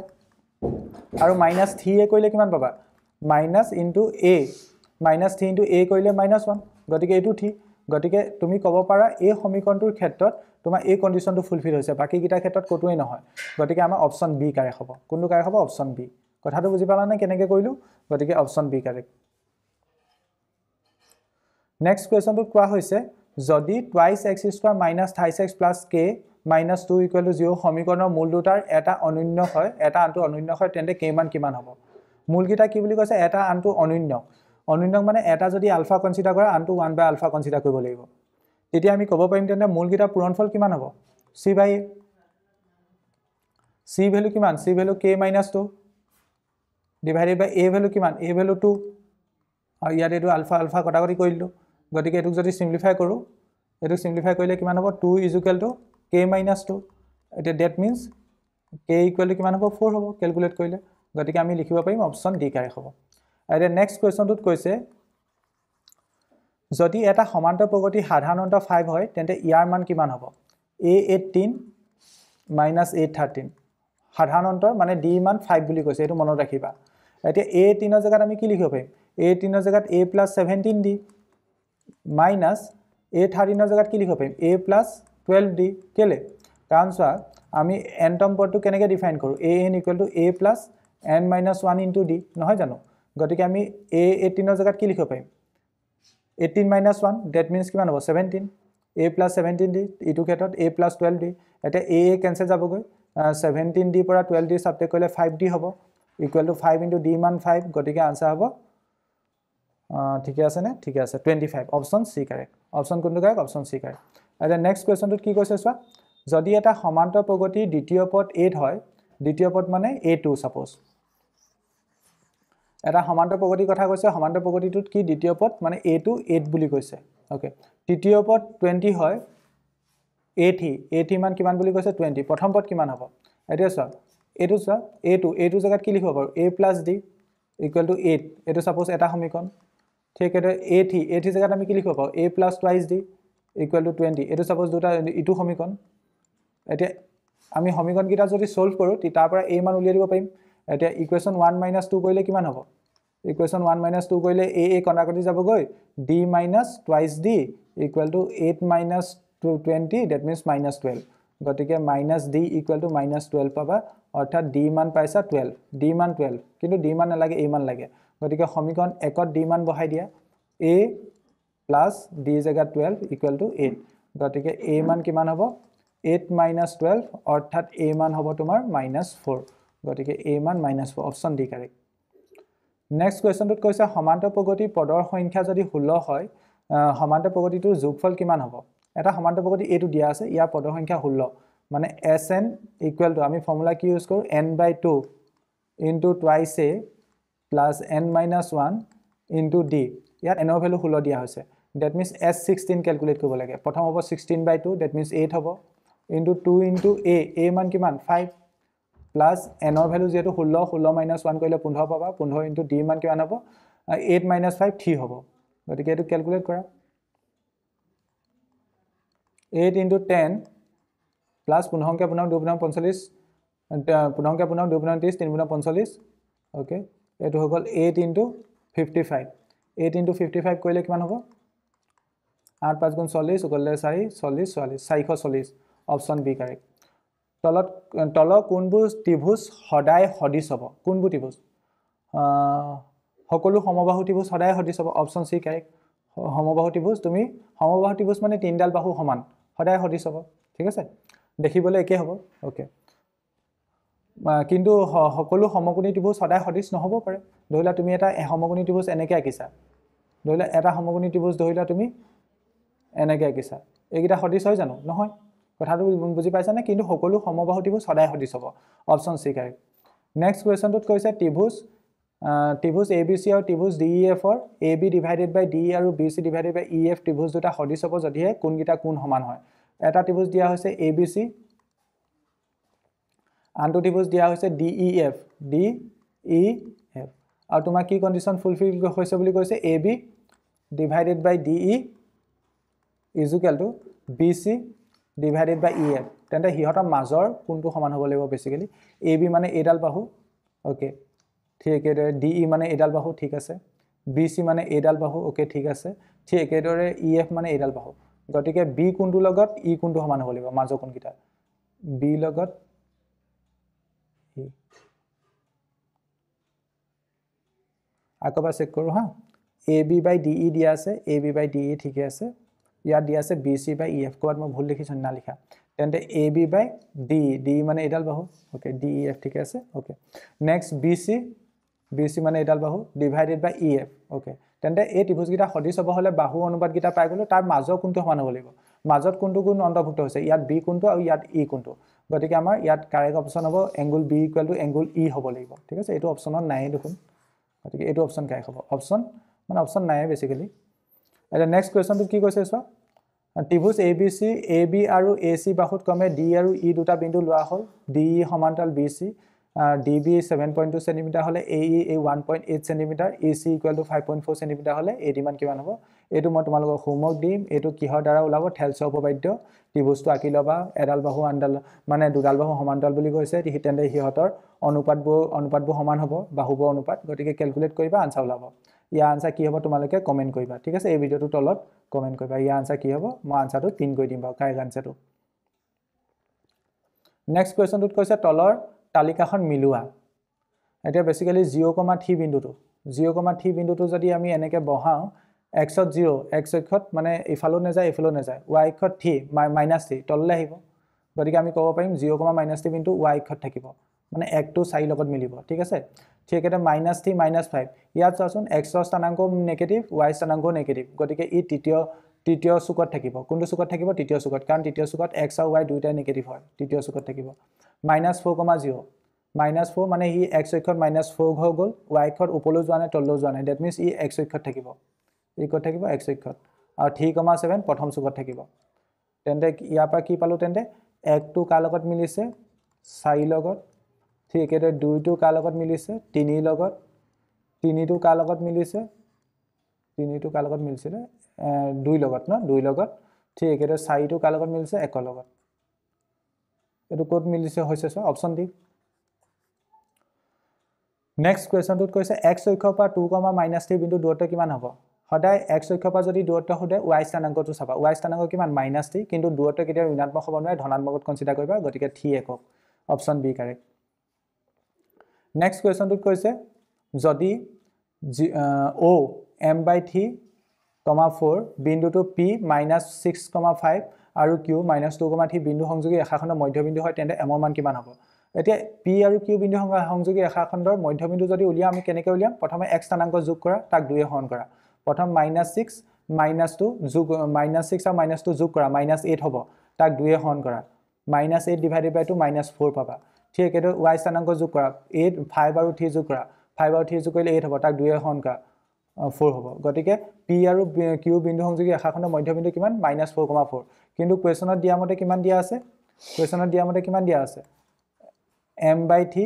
আৰু মাইনাছ থ্ৰী এ কৰিলে কিমান পাবা minus into A minus three into A কৰিলে মাইনাছ ওৱান গতিকে এইটো থ্ৰী গতিকে তুমি ক'ব পাৰা এই সমীকৰণটোৰ ক্ষেত্ৰত তোমাৰ এই কণ্ডিশ্যনটো ফুলফিল হৈছে বাকীকেইটাৰ ক্ষেত্ৰত ক'তোৱেই নহয় গতিকে আমাৰ অপশ্যন বি কাৰেক হ'ব কোনটো কাৰেক হ'ব অপশ্যন বি কথাটো বুজি পালানে কেনেকৈ কৰিলোঁ গতিকে অপশ্যন বি কাৰেক নেক্সট কুৱেশ্যনটোত কোৱা হৈছে যদি twice X square minus thrice X plus K minus two equal to zero' সমীকৰণৰ মূল দুটাৰ এটা অনন্য হয় এটা আনটো অনন্য হয় তেন্তে কিমান কিমান হ'ব মূলকেইটা কি বুলি কৈছে এটা আনটো অনন্য অনন্যক মানে এটা যদি আলফা কনচিডাৰ কৰে আনটো ওৱান বাই আলফা কনচিডাৰ কৰিব লাগিব তেতিয়া আমি ক'ব পাৰিম তেন্তে মূলকেইটা পূৰণফল কিমান হ'ব চি বাই চি ভেলু কিমান C value K minus two divided by A value কিমান এ ভেলু টু ইয়াত এইটো আলফা আলফা কটাকটি কৰিলোঁ গতিকে এইটোক যদি ছিম্প্লিফাই কৰোঁ এইটোক ছিম্প্লিফাই কৰিলে কিমান হ'ব two equal two K minus two এতিয়া ডেট মিনছ কে ইকুৱেলি কিমান হ'ব ফ'ৰ হ'ব কেলকুলেট কৰিলে গতিকে আমি লিখিব পাৰিম অপশ্যন ডি কাৰেক্ট হ'ব এতিয়া নেক্সট কুৱেশ্যনটোত কৈছে যদি এটা সমান্তৰ প্ৰগতি সাধাৰণতে ফাইভ হয় তেন্তে ইয়াৰ মান কিমান হ'ব A eighteen minus eight thirteen সাধাৰণতে মানে ডি মান ফাইভ বুলি কৈছে এইটো মনত ৰাখিবা এতিয়া এ এইটিনৰ জেগাত আমি কি লিখিব পাৰিম এ এইটিনৰ জেগাত A plus seventeen D minus A থাৰ্টিনৰ জেগাত কি লিখিব পাৰিম এ প্লাছ টুৱেল্ভ ডি কেলে কাৰণ চোৱা আমি এন টম্পৰটো কেনেকৈ ডিফাইন কৰোঁ A N equal to A plus N minus one into D নহয় জানো গতিকে আমি এ এইটিনৰ জেগাত কি লিখিব পাৰিম eighteen minus one that means কিমান হ'ব seventeen A plus seventeen D ইটো ক্ষেত্ৰত এ প্লাছ টুৱেল্ভ ডি এতিয়া এ এ কেঞ্চেল যাবগৈ ছেভেণ্টিন ডিৰ পৰা টুৱেল্ভ ডি ছাবজেক্ট কৰিলে ফাইভ ডি হ'ব equal to five into D মান ফাইভ গতিকে আনচাৰ হ'ব ঠিকে আছেনে ঠিকে আছে twenty five option C correct option কোনটো কাৰেক্ট অপশ্যন চি কাৰেক্ট এতিয়া নেক্সট কুৱেশ্যনটোত কি কৈছে চোৱা যদি এটা সমান্তৰ প্ৰগতি দ্বিতীয় পদ এইট হয় দ্বিতীয় পদ মানে এ টু চাপ'জ এটা সমান্তৰ প্ৰগতিৰ কথা কৈছে সমান্তৰ প্ৰগতিটোত কি দ্বিতীয় পদ মানে এ টু এইট বুলি কৈছে অ'কে তৃতীয় পদ টুৱেণ্টি হয় এ থি এ থি মান কিমান বুলি কৈছে টুৱেণ্টি প্ৰথম পদ কিমান হ'ব এতিয়া চোৱা এইটো চোৱা এ টু এইটো জেগাত কি লিখিব পাৰোঁ A plus D equal to eight এইটো চাপ'জ এটা সমীকৰণ ঠিক সেইদৰে এ থি এ থি জেগাত আমি কি লিখিব পাৰোঁ A plus twice D equal to twenty এইটো ছাপ'জ দুটা ইটো সমীকৰণ এতিয়া আমি সমীকৰণকেইটা যদি ছল্ভ কৰোঁ তাৰপৰা এ মান উলিয়াই দিব পাৰিম এতিয়া ইকুৱেশ্যন ওৱান মাইনাছ টু কৰিলে কিমান হ'ব ইকুৱেশ্যন ওৱান মাইনাছ টু কৰিলে এ এ কণাকটি যাবগৈ D minus twice D equal to eight minus two twenty that means minus twelve গতিকে minus D equal to minus twelve পাবা অৰ্থাৎ ডি মান পাইছা টুৱেল্ভ ডি মান টুৱেল্ভ কিন্তু ডি মান নালাগে এ মান লাগে গতিকে সমীকৰণ একত ডি মান বঢ়াই দিয়া এ প্লাছ ডি জেগাত টুৱেল্ভ ইকুৱেল টু এইট গতিকে এ মান কিমান হ'ব এইট মাইনাছ টুৱেল্ভ অৰ্থাৎ এ মান হ'ব তোমাৰ মাইনাছ ফ'ৰ গতিকে এ মান minus four option D correct next কুৱেশ্যনটোত কৈছে সমান্ত প্ৰগতি পদৰ সংখ্যা যদি ষোল্ল হয় সমান্ত প্ৰগতিটোৰ যোগফল কিমান হ'ব এটা সমান্ত প্ৰগতি এইটো দিয়া আছে ইয়াৰ পদৰ সংখ্যা ষোল্ল মানে এছ এন ইকুৱেল টু আমি ফৰ্মুলা কি ইউজ কৰোঁ N by two into twice A plus N minus one into D ইয়াত এনৰ ভেলু ষোল্ল দিয়া হৈছে that means S sixteen calculate কৰিব লাগে প্ৰথম হ'ব sixteen by two that means eight হ'ব into two into A A মান কিমান ফাইভ প্লাছ এনৰ ভেলু যিহেতু ষোল্ল ষোল্ল মাইনাছ ওৱান কৰিলে পোন্ধৰ পাবা পোন্ধৰ ইন্টু ডি মান কিমান হ'ব এইট মাইনাছ ফাইভ থ্ৰী হ'ব গতিকে এইটো কেলকুলেট কৰা এইট ইণ্টু টেন প্লাছ পোন্ধৰকৈ পোন্ধৰ দুই পোন্ধৰ পঞ্চল্লিছ পোন্ধৰকৈ পোন্ধৰ দুই পোন্ধৰ ত্ৰিছ তিনি পোন্ধৰ পঞ্চল্লিছ অ'কে এইটো হৈ গ'ল eight into fifty five eight into fifty five কৰিলে কিমান হ'ব আঠ পাঁচ গুণ চল্লিছ গলে চাৰি চল্লিছ চল্লিছ চাৰিশ চল্লিছ অপশ্যন বি কাৰেক্ট তলত তলৰ কোনবোৰ ত্ৰিভুজ সদায় সদৃশ হ'ব কোনবোৰ ত্ৰিভুজ সকলো সমবাহু ত্ৰিভুজ সদায় সদৃশ হ'ব অপশ্যন চি কাৰেক্ট সমবাহু ত্ৰিভুজ তুমি সমবাহু ত্ৰিভুজ মানে তিনিডাল বাহু সমান সদায় সদৃশ হ'ব ঠিক আছে দেখিবলৈ একেই হ'ব অ'কে কিন্তু সকলো সমগুণী ত্ৰিভুজ সদায় সদৃশ নহ'ব পাৰে ধৰি লোৱা তুমি এটা সমগুণী ত্ৰিভুজ এনেকৈ আঁকিছা ধৰি লোৱা এটা সমগুণী ত্ৰিভুজ ধৰি লোৱা তুমি এনেকৈ আঁকিছা এইকেইটা সদৃশ হয় জানো নহয় কথাটো বুজি পাইছানে কিন্তু সকলো সমবাহু ত্ৰিভুজ সদায় সদৃশ হ'ব অপশ্যন চি কাৰ নেক্সট কুৱেশ্যনটোত কৈছে ত্ৰিভুজ ত্ৰিভুজ এ বি চি আৰু ত্ৰিভুজ ডি ই এফৰ A B divided by D আৰু B C divided by E F ত্ৰিভুজ দুটা সদৃশ হ'ব যদিহে কোনকেইটা কোন সমান হয় এটা ত্ৰিভুজ দিয়া হৈছে এ বি চি আনটো ত্ৰিভুজ দিয়া হৈছে D E F D E F আৰু তোমাৰ কি কণ্ডিশ্যন ফুলফিল হৈছে বুলি কৈছে A B divided by D E ইজুকেলটো B C divided by E F তেন্তে সিহঁতৰ মাজৰ কোনটো সমান হ'ব লাগিব বেচিকেলি এ বি মানে এইডাল বাহু অ'কে ঠিক একেদৰে ডি ই e মানে এইডাল বাহু ঠিক আছে বি চি মানে এইডাল বাহু অ'কে ঠিক আছে ঠিক একেদৰে ই e, এফ মানে এইডাল বাহু গতিকে বি কোনটোৰ লগত ই e কোনটো সমান হ'ব লাগিব মাজৰ কোনকেইটা বি লগত আকৌ এবাৰ চেক কৰোঁ হা A B by D E e দিয়া আছে A B by D E e ঠিকে আছে ইয়াত দিয়া আছে B C by E e, F ক'ৰবাত মই ভুল লিখিছোঁ নালিখা তেন্তে A B by D D E মানে এইডাল বাহু অ'কে ডি ই এফ ঠিকে আছে okay next B C B C মানে এইডাল বাহু divided by E F okay তেন্তে এই ত্ৰিভুজকেইটা সদৃশ হ'ব হ'লে বাহু অনুবাদকেইটা পাই গ'লোঁ তাৰ মাজৰ কোনটো সমান হ'ব লাগিব মাজত কোনটো কোন অন্তৰ্ভুক্ত হৈছে ইয়াত বি কোনটো আৰু ইয়াত ই কোনটো গতিকে আমাৰ ইয়াত কাৰেক্ট অপশ্যন হ'ব angle B equal to angle E হ'ব লাগিব ঠিক আছে এইটো অপশ্যনত নাই দেখোন গতিকে এইটো অপশ্যন কাই হ'ব অপশ্যন মানে অপশ্যন নাই বেচিকেলি এতিয়া নেক্সট কুৱেশ্যনটোত কি কৈছে চোৱা ত্ৰিভুজ A B C A B আৰু এ চি বাহুত ক্ৰমে ডি আৰু ই e দুটা বিন্দু লোৱা হ'ল ডি ই e সমান্তৰাল B C D B seven point two centimetre হ'লে A E A one point eight centimetre E C equal to five point four centimetre হ'লে এ ডিমান কিমান হ'ব এইটো মই তোমালোকক হোমৱৰ্ক দিম এইটো কিহৰ দ্বাৰা ওলাব ঠেলচৰ উপবাদ্য ত্ৰিভুজটো আঁকি ল'বা এডাল বাহু আনডাল মানে দুডাল বাহু সমানডাল বুলি কৈছে তেন্তে সিহঁতৰ অনুপাতবোৰ অনুপাতবোৰ সমান হ'ব বাহুবোৰ অনুপাত গতিকে কেলকুলেট কৰিবা আনচাৰ ওলাব ইয়াৰ আনচাৰ কি হ'ব তোমালোকে কমেণ্ট কৰিবা ঠিক আছে এই ভিডিঅ'টো তলত কমেণ্ট কৰিবা ইয়াৰ আনচাৰ কি হ'ব মই আনচাৰটো পিন কৰি দিম বাৰু কাৰেক্ট আনচাৰটো নেক্সট কুৱেশ্যনটোত কৈছে তলৰ তালিকাখন মিলোৱা এতিয়া বেচিকেলি জিঅ' কমা থ্ৰী বিন্দুটো জিঅ' কমা থ্ৰী বিন্দুটো যদি আমি এনেকৈ বহাওঁ এক্সত জিৰ' এক্স অক্ষত মানে ইফালেও নাযায় ইফালেও নাযায় ওৱাই অক্ষত থ্ৰী মাইনাছ থ্ৰী তললৈ আহিব গতিকে আমি ক'ব পাৰিম জিৰ' কমা মাইনাছ থ্ৰী পিনটো ওৱাই অক্ষত থাকিব মানে একটো চাৰিৰ লগত মিলিব ঠিক আছে ঠিক একেদৰে মাইনাছ থ্ৰী মাইনাছ ফাইভ ইয়াত চোৱাচোন এক্সৰ স্থানাংকও নেগেটিভ ৱাই স্থানাংকও নেগেটিভ গতিকে ই তৃতীয় তৃতীয় চুকত থাকিব কোনটো চুকত থাকিব তৃতীয় চুকত কাৰণ তৃতীয় চুকত এক্স আৰু ৱাই দুয়োটাই নিগেটিভ হয় তৃতীয় চুকত থাকিব minus four comma zero' minus four মানে সি এক্স অক্ষত মাইনাছ ফ'ৰ হৈ গ'ল ৱাই অক্ষত ওপৰলৈও যোৱা নাই তললৈও যোৱা নাই ডেট মিনছ ই এক্স অক্ষত থাকিব ক'ত থাকিব এক্স অক্ষত আৰু থ্ৰী কমা ছেভেন প্ৰথম চুকত থাকিব তেন্তে ইয়াৰ পৰা কি পালোঁ তেন্তে একটো কাৰ লগত মিলিছে চাৰি লগত ঠিক একেদৰে দুইটো কাৰ লগত মিলিছে তিনি লগত তিনিটো কাৰ লগত মিলিছে তিনিটো কাৰ লগত মিলিছিলে দুই লগত ন দুই লগত ঠিক একেদৰে চাৰিটো কাৰ লগত মিলিছে একৰ লগত এইটো ক'ত মিলিছে হৈছে চ অপশ্যন ডি নেক্সট কুৱেশ্যনটোত কৈছে এক্স অক্ষৰ পৰা টু কমা মাইনাছ থ্ৰী বিন্দু দূৰত্ব কিমান হ'ব সদায় এক্স অক্ষৰ পৰা যদি দূৰত্ব সোধে ৱাই স্থানাংকটো চাবা ৱাই স্থানাংক কিমান মাইনাছ থ্ৰী কিন্তু দূৰত্ব কেতিয়াও ঋণাত্মক হ'ব নোৱাৰে ধনাত্মকত কনচিডাৰ কৰিবা গতিকে থ্ৰী একক অপশ্যন বি কাৰেক্ট নেক্সট কুৱেশ্যনটোত কৈছে যদি G O' M by three comma four বিন্দুটো P minus six comma five আৰু Q minus two comma three বিন্দু সংযোগী ৰেখাখণ্ডৰ মধ্যবিন্দু হয় তেন্তে এমৰ মান কিমান হ'ব এতিয়া পি আৰু কিউ বিন্দু সংযোগী ৰেখাখণ্ডৰ মধ্যবিন্দু যদি উলিয়াওঁ আমি কেনেকৈ উলিয়াম প্ৰথমে এক্স স্থানাংক যোগ কৰা তাক দুয়ে হৰণ কৰা প্ৰথম মাইনাছ ছিক্স মাইনাছটো যোগ মাইনাছ ছিক্স আৰু মাইনাছটো যোগ কৰা মাইনাছ এইট হ'ব তাক দুয়ে হৰণ কৰা minus eight divided by two minus four পাবা ঠিক একেদৰে ৱাই স্থানাংক যোগ কৰা এইট ফাইভ আৰু থ্ৰী যোগ কৰা ফাইভ আৰু থ্ৰী যোগ কৰিলে এইট হ'ব তাক দুয়ে হৰণ কৰা ফ'ৰ হ'ব গতিকে পি আৰু কিউ বিন্দু সংযোগী ৰেখাখনৰ মধ্যবিন্দু কিমান মাইনাছ ফ'ৰ কমা ফ'ৰ কিন্তু কুৱেশ্যনত দিয়া মতে কিমান দিয়া আছে কুৱেশ্যনত দিয়া মতে কিমান দিয়া আছে M by three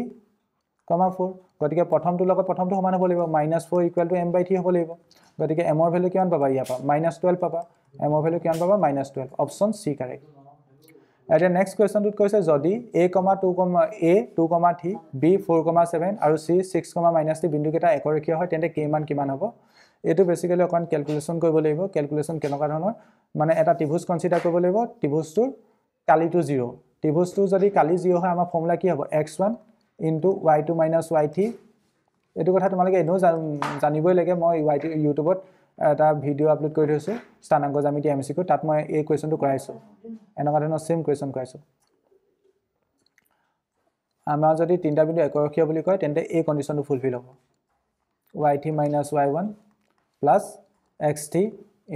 comma four গতিকে প্ৰথমটোৰ লগত প্ৰথমটো সমান হ'ব লাগিব minus four equal to M by three হ'ব লাগিব গতিকে এমৰ ভেলু কিমান পাবা ইয়াৰ পৰা মাইনাছ টুৱেল্ভ পাবা এমৰ ভেলু কিমান পাবা minus twelve option C correct এতিয়া নেক্সট কুৱেশ্যনটোত কৈছে যদি A comma two comma A two comma three B four comma seven আৰু C six comma minus three বিন্দুকেইটা একৰেখীয় হয় তেন্তে কেইমান কিমান হ'ব এইটো বেচিকেলি অকণমান কেলকুলেশ্যন কৰিব লাগিব কেলকুলেশ্যন কেনেকুৱা ধৰণৰ মানে এটা টিভুজ কনচিডাৰ কৰিব লাগিব ত্ৰিভুজটোৰ কালিটো জিৰ' টিভুজটো যদি কালি জিৰ' হয় আমাৰ ফৰ্মুলা কি হ'ব X one into Y two minus Y three এইটো কথা তোমালোকে এনেও জানিবই লাগে মই ৱাই টু ইউটিউবত এটা ভিডিঅ' আপলোড কৰি থৈছোঁ স্থানাংক জামিতি এম চিকো তাত মই এই কুৱেশ্যনটো কৰাইছোঁ এনেকুৱা ধৰণৰ ছেম কুৱেশ্যন কৰাইছোঁ আমাৰ যদি তিনিটা বিন্দু একৰখীয়া বুলি কয় তেন্তে এই কণ্ডিশ্যনটো ফুলফিল হ'ব Y three minus Y one plus X three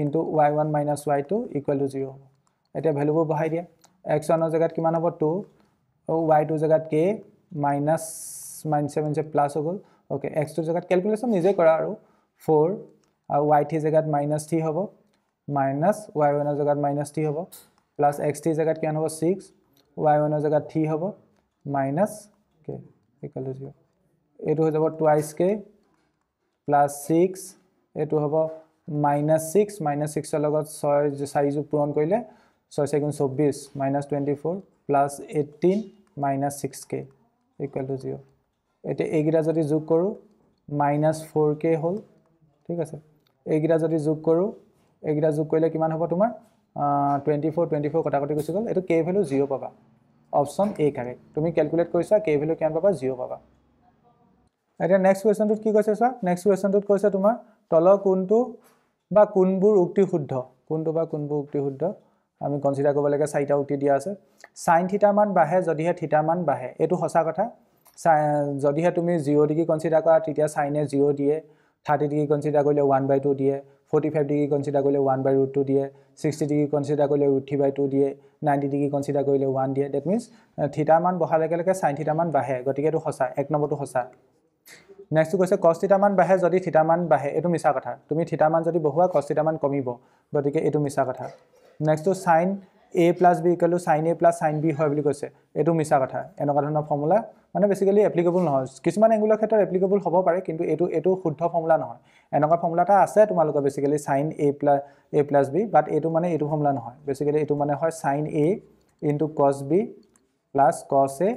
into Y one minus Y two equal to zero' হ'ব এতিয়া ভেলুবোৰ বঢ়াই দিয়ে এক্স ওৱানৰ জেগাত কিমান হ'ব টু ৱাই টুৰ জেগাত কে মাইনাছ মাইনাছ ছেভেন ছে প্লাছ হৈ গ'ল অ'কে এক্সটোৰ জেগাত কেলকুলেশ্যন নিজে কৰা আৰু ফ'ৰ আৰু ৱাই থ্ৰী জেগাত মাইনাছ থ্ৰী হ'ব মাইনাছ ৱাই ওৱানৰ জেগাত মাইনাছ থ্ৰী হ'ব প্লাছ এক্স থ্ৰী জেগাত কিমান হ'ব ছিক্স ৱাই ওৱানৰ জেগাত থ্ৰী হ'ব মাইনাছ অ'কে একেলগে জিৰ' এইটো হৈ যাব টুৱাইছ কে প্লাছ ছিক্স এইটো হ'ব মাইনাছ ছিক্স মাইনাছ ছিক্সৰ লগত ছয় চাৰিযোগ পূৰণ কৰিলে ছয় ছেকেণ্ড চৌব্বিছ minus twenty four plus eighteen minus six K equal to zero' এতিয়া এইকেইটা যদি যোগ কৰোঁ মাইনাছ ফ'ৰ কে হ'ল ঠিক আছে এইকেইটা যদি যোগ কৰোঁ এইকেইটা যোগ কৰিলে কিমান হ'ব তোমাৰ টুৱেণ্টি ফ'ৰ টুৱেণ্টি ফ'ৰ কটাকটি গুচি গ'ল এইটো কে ভেলু জিৰ' পাবা অপশ্যন এ কাৰেক্ট তুমি কেলকুলেট কৰিছা কে ভেলু কিমান পাবা জিৰ' পাবা এতিয়া নেক্সট কুৱেশ্যনটোত কি কৈছে চোৱা নেক্সট কুৱেশ্যনটোত কৈছে তোমাৰ তলৰ কোনটো বা কোনবোৰ উক্তি শুদ্ধ কোনটো বা কোনবোৰ উক্তি শুদ্ধ আমি কনচিডাৰ কৰিব লাগে চাৰিটা উটি দিয়া আছে চাইন থিটামান বাঢ়ে যদিহে থিটামান বাঢ়ে এইটো সঁচা কথা চাই যদিহে তুমি জিৰ' ডিগ্ৰী কনচিডাৰ কৰা তেতিয়া চাইনে জিৰ' দিয়ে থাৰ্টি ডিগ্ৰী কনচিডাৰ কৰিলে ওৱান বাই টু দিয়ে ফৰ্টি ফাইভ ডিগ্ৰী কনচিডাৰ কৰিলে ওৱান বাই ৰুট টু দিয়ে ছিক্সটি ডিগ্ৰী কনচিডাৰ কৰিলে ৰুট থ্ৰী বাই টু দিয়ে নাইণ্টি ডিগ্ৰী কনচিডাৰ কৰিলে ওৱান দিয়ে ডেট মিনছ থিটামান বঢ়াৰ লগে লগে চাইন থিটামান বাঢ়ে গতিকে এইটো সঁচা এক নম্বৰটো সঁচা নেক্সটটো কৈছে কষ্টিটামান বাঢ়ে যদি থিটামান বাঢ়ে এইটো মিছা কথা তুমি থিটামান যদি বহোৱা কষ্টিটামান কমিব গতিকে এইটো মিছা কথা next to sine A plus B equal to sine A plus sine B হয় বুলি কৈছে এইটো মিছা কথা এনেকুৱা ধৰণৰ ফৰ্মুলা মানে বেছিকেলি এপ্লিকেবল নহয় কিছুমান এংগুলৰ ক্ষেত্ৰত এপ্লিকেবল হ'ব পাৰে কিন্তু এইটো এইটো শুদ্ধ ফৰ্মুলা নহয় এনেকুৱা ফৰ্মুলা এটা আছে তোমালোকৰ basically sine A plus A plus B but এইটো মানে এইটো ফৰ্মুলা নহয় বেছিকেলি এইটো মানে হয় sine A into cos B plus cos A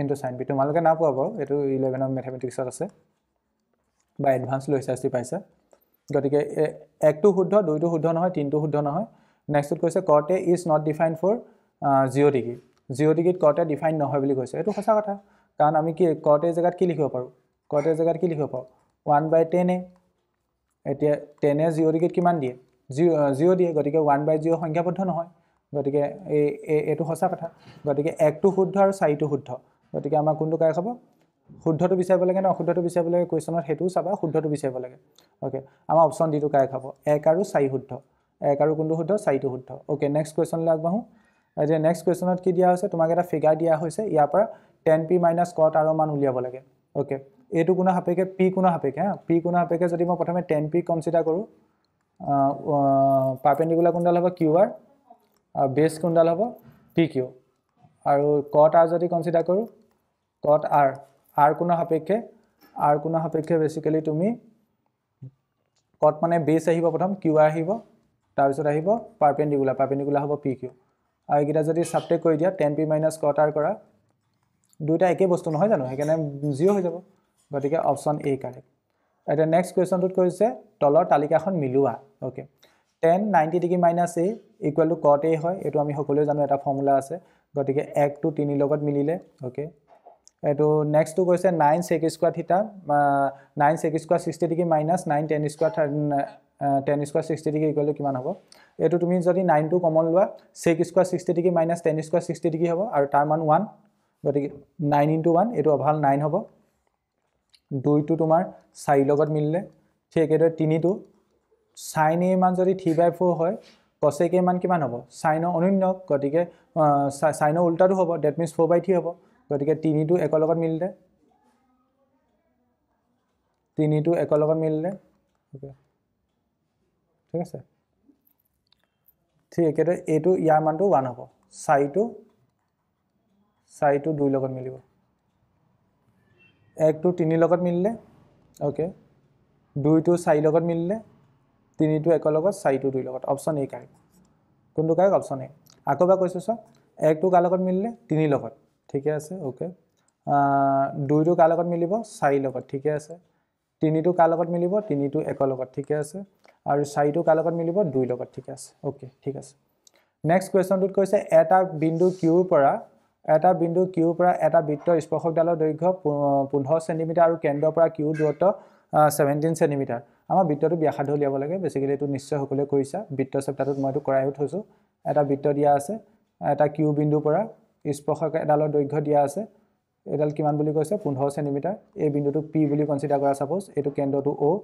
into sign B তোমালোকে নাপোৱাব এইটো ইলেভেনৰ মেথমেটিক্সত আছে বা এডভান্স লৈছা যি পাইছা গতিকে একটো শুদ্ধ দুইটো শুদ্ধ নহয় তিনিটো শুদ্ধ নহয় নেক্সটত কৈছে cot is not define for zero' degree zero' ডিগ্ৰীত কৰ্টে ডিফাইন নহয় বুলি কৈছে এইটো সঁচা কথা কাৰণ আমি কি কৰ্টে জেগাত কি লিখিব পাৰোঁ কৰ্টে জেগাত কি লিখিব পাৰোঁ ওৱান বাই টেনে এতিয়া টেনে জিঅ' ডিগ্ৰীত কিমান দিয়ে জিঅ' জিঅ' দিয়ে গতিকে ওৱান বাই জিঅ' সংখ্যাবদ্ধ নহয় গতিকে এই এইটো সঁচা কথা গতিকে একটো শুদ্ধ আৰু চাৰিটো শুদ্ধ গতিকে আমাৰ কোনটো কাৰ খাব শুদ্ধটো বিচাৰিব লাগে নে অশুদ্ধটো বিচাৰিব লাগে কুৱেশ্যনত সেইটোও চাবা শুদ্ধটো বিচাৰিব লাগে অ'কে আমাৰ অপশ্যন ডিটো কাৰ খাব এক আৰু চাৰি শুদ্ধ এক আৰু কোনটো শুদ্ধ চাৰিটো শুদ্ধ অ'কে নেক্সট কুৱেশ্যনলৈ আগবাঢ়োঁ এতিয়া নেক্সট কুৱেশ্যনত কি দিয়া হৈছে তোমাক এটা ফিগাৰ দিয়া হৈছে ইয়াৰ পৰা টেন পি মাইনাছ কট আৰু মান উলিয়াব লাগে অ'কে এইটো কোনো সাপেক্ষে পি কোনো সাপেক্ষে হা পি কোনো সাপেক্ষে যদি মই প্ৰথমে টেন পি কনচিডাৰ কৰোঁ পাৰ্পেণ্ডিকুলাৰ কোনডাল হ'ব কিউ আৰ আৰু বেছ কোনডাল হ'ব পি কিউ আৰু কট আৰ যদি কনচিডাৰ কৰোঁ কট আৰ আৰ কোনো সাপেক্ষে আৰ কোনো সাপেক্ষে বেচিকেলি তুমি কট মানে বেছ আহিব প্ৰথম কিউ আৰ আহিব তাৰপিছত আহিব পাৰপেণ্ডিকুলাৰ পাৰপেণ্ডিকুলাৰ হ'ব পি কিউ আৰু এইকেইটা যদি ছাবটেক্ট কৰি দিয়া টেন পি মাইনাছ কটাৰ কৰা দুয়োটা একেই বস্তু নহয় জানো সেইকাৰণে জিৰ' হৈ যাব গতিকে অপশ্যন এ কাৰেক্ট এতিয়া নেক্সট কুৱেশ্যনটোত কৈছে তলৰ তালিকাখন মিলোৱা okay tan ninety degree minus A equal to cot A হয় এইটো আমি সকলোৱে জানো এটা ফৰ্মুলা আছে গতিকে এক টু তিনিৰ লগত মিলিলে অ'কে এইটো নেক্সটটো কৈছে নাইন ছেক স্কুৱাৰ থিটা nine check square sixty degree minus nine ten square square ten square sixty degree equally কিমান হ'ব এইটো তুমি যদি নাইনটো কমন লোৱা check square sixty degree minus ten square sixty degree হ'ব আৰু তাৰ মান ওৱান গতিকে নাইন ইন্টু ওৱান এইটো অভাল নাইন হ'ব দুইটো তোমাৰ চাৰি লগত মিলিলে ঠিক একেদৰে তিনিটো চাইন এই মান যদি থ্ৰী বাই ফ'ৰ হয় কচেক এই মান কিমান হ'ব চাইনৰ অনন্য গতিকে চাইনৰ উল্টাটো হ'ব that means four by three হ'ব গতিকে তিনিটো একৰ লগত মিলিলে তিনিটো একৰ লগত মিলিলে ঠিক আছে ঠিক একেদৰে এইটো ইয়াৰ মানটো ওৱান হ'ব চাৰিটো চাৰিটো দুই লগত মিলিব একটো তিনিৰ লগত মিলিলে অ'কে দুইটো চাৰিৰ লগত মিলিলে তিনিটো একৰ লগত চাৰিটো দুই লগত অপশ্যন এ কাৰ কোনটো কাৰক অপশ্যন এ আকৌ এবাৰ কৈছোঁ চ একটো কাৰ লগত মিলিলে তিনিৰ লগত ঠিকে আছে অ'কে দুইটো কাৰ লগত মিলিব চাৰি লগত ঠিকে আছে তিনিটো কাৰ লগত মিলিব তিনিটো একৰ লগত ঠিকে আছে আৰু চাৰিটো কাৰ লগত মিলিব দুই লগত ঠিকে আছে অ'কে ঠিক আছে নেক্সট কুৱেশ্যনটোত কৈছে এটা বিন্দু কিউৰ পৰা এটা বিন্দু কিউৰ পৰা এটা বৃত্তৰ স্পৰ্শকডালৰ দৈৰ্ঘ্য পোন্ধৰ চেণ্টিমিটাৰ আৰু কেন্দ্ৰৰ পৰা কিউৰ দূৰত্ব ছেভেণ্টিন চেণ্টিমিটাৰ আমাৰ বৃত্তটো ব্যাসাৰ্ধ উলিয়াব লাগে বেছিকেলি এইটো নিশ্চয় সকলোৱে কৰিছা বৃত্ত চেপ্তাৰটোত মই এইটো থৈছোঁ এটা বৃত্ত দিয়া আছে এটা কিউ বিন্দুৰ পৰা স্পৰ্শক এডালৰ দৈৰ্ঘ্য দিয়া আছে এডাল কিমান বুলি কৈছে পোন্ধৰ চেণ্টিমিটাৰ এই বিন্দুটো পি বুলি কনচিডাৰ কৰা ছাপ'জ এইটো কেন্দ্ৰটো অ'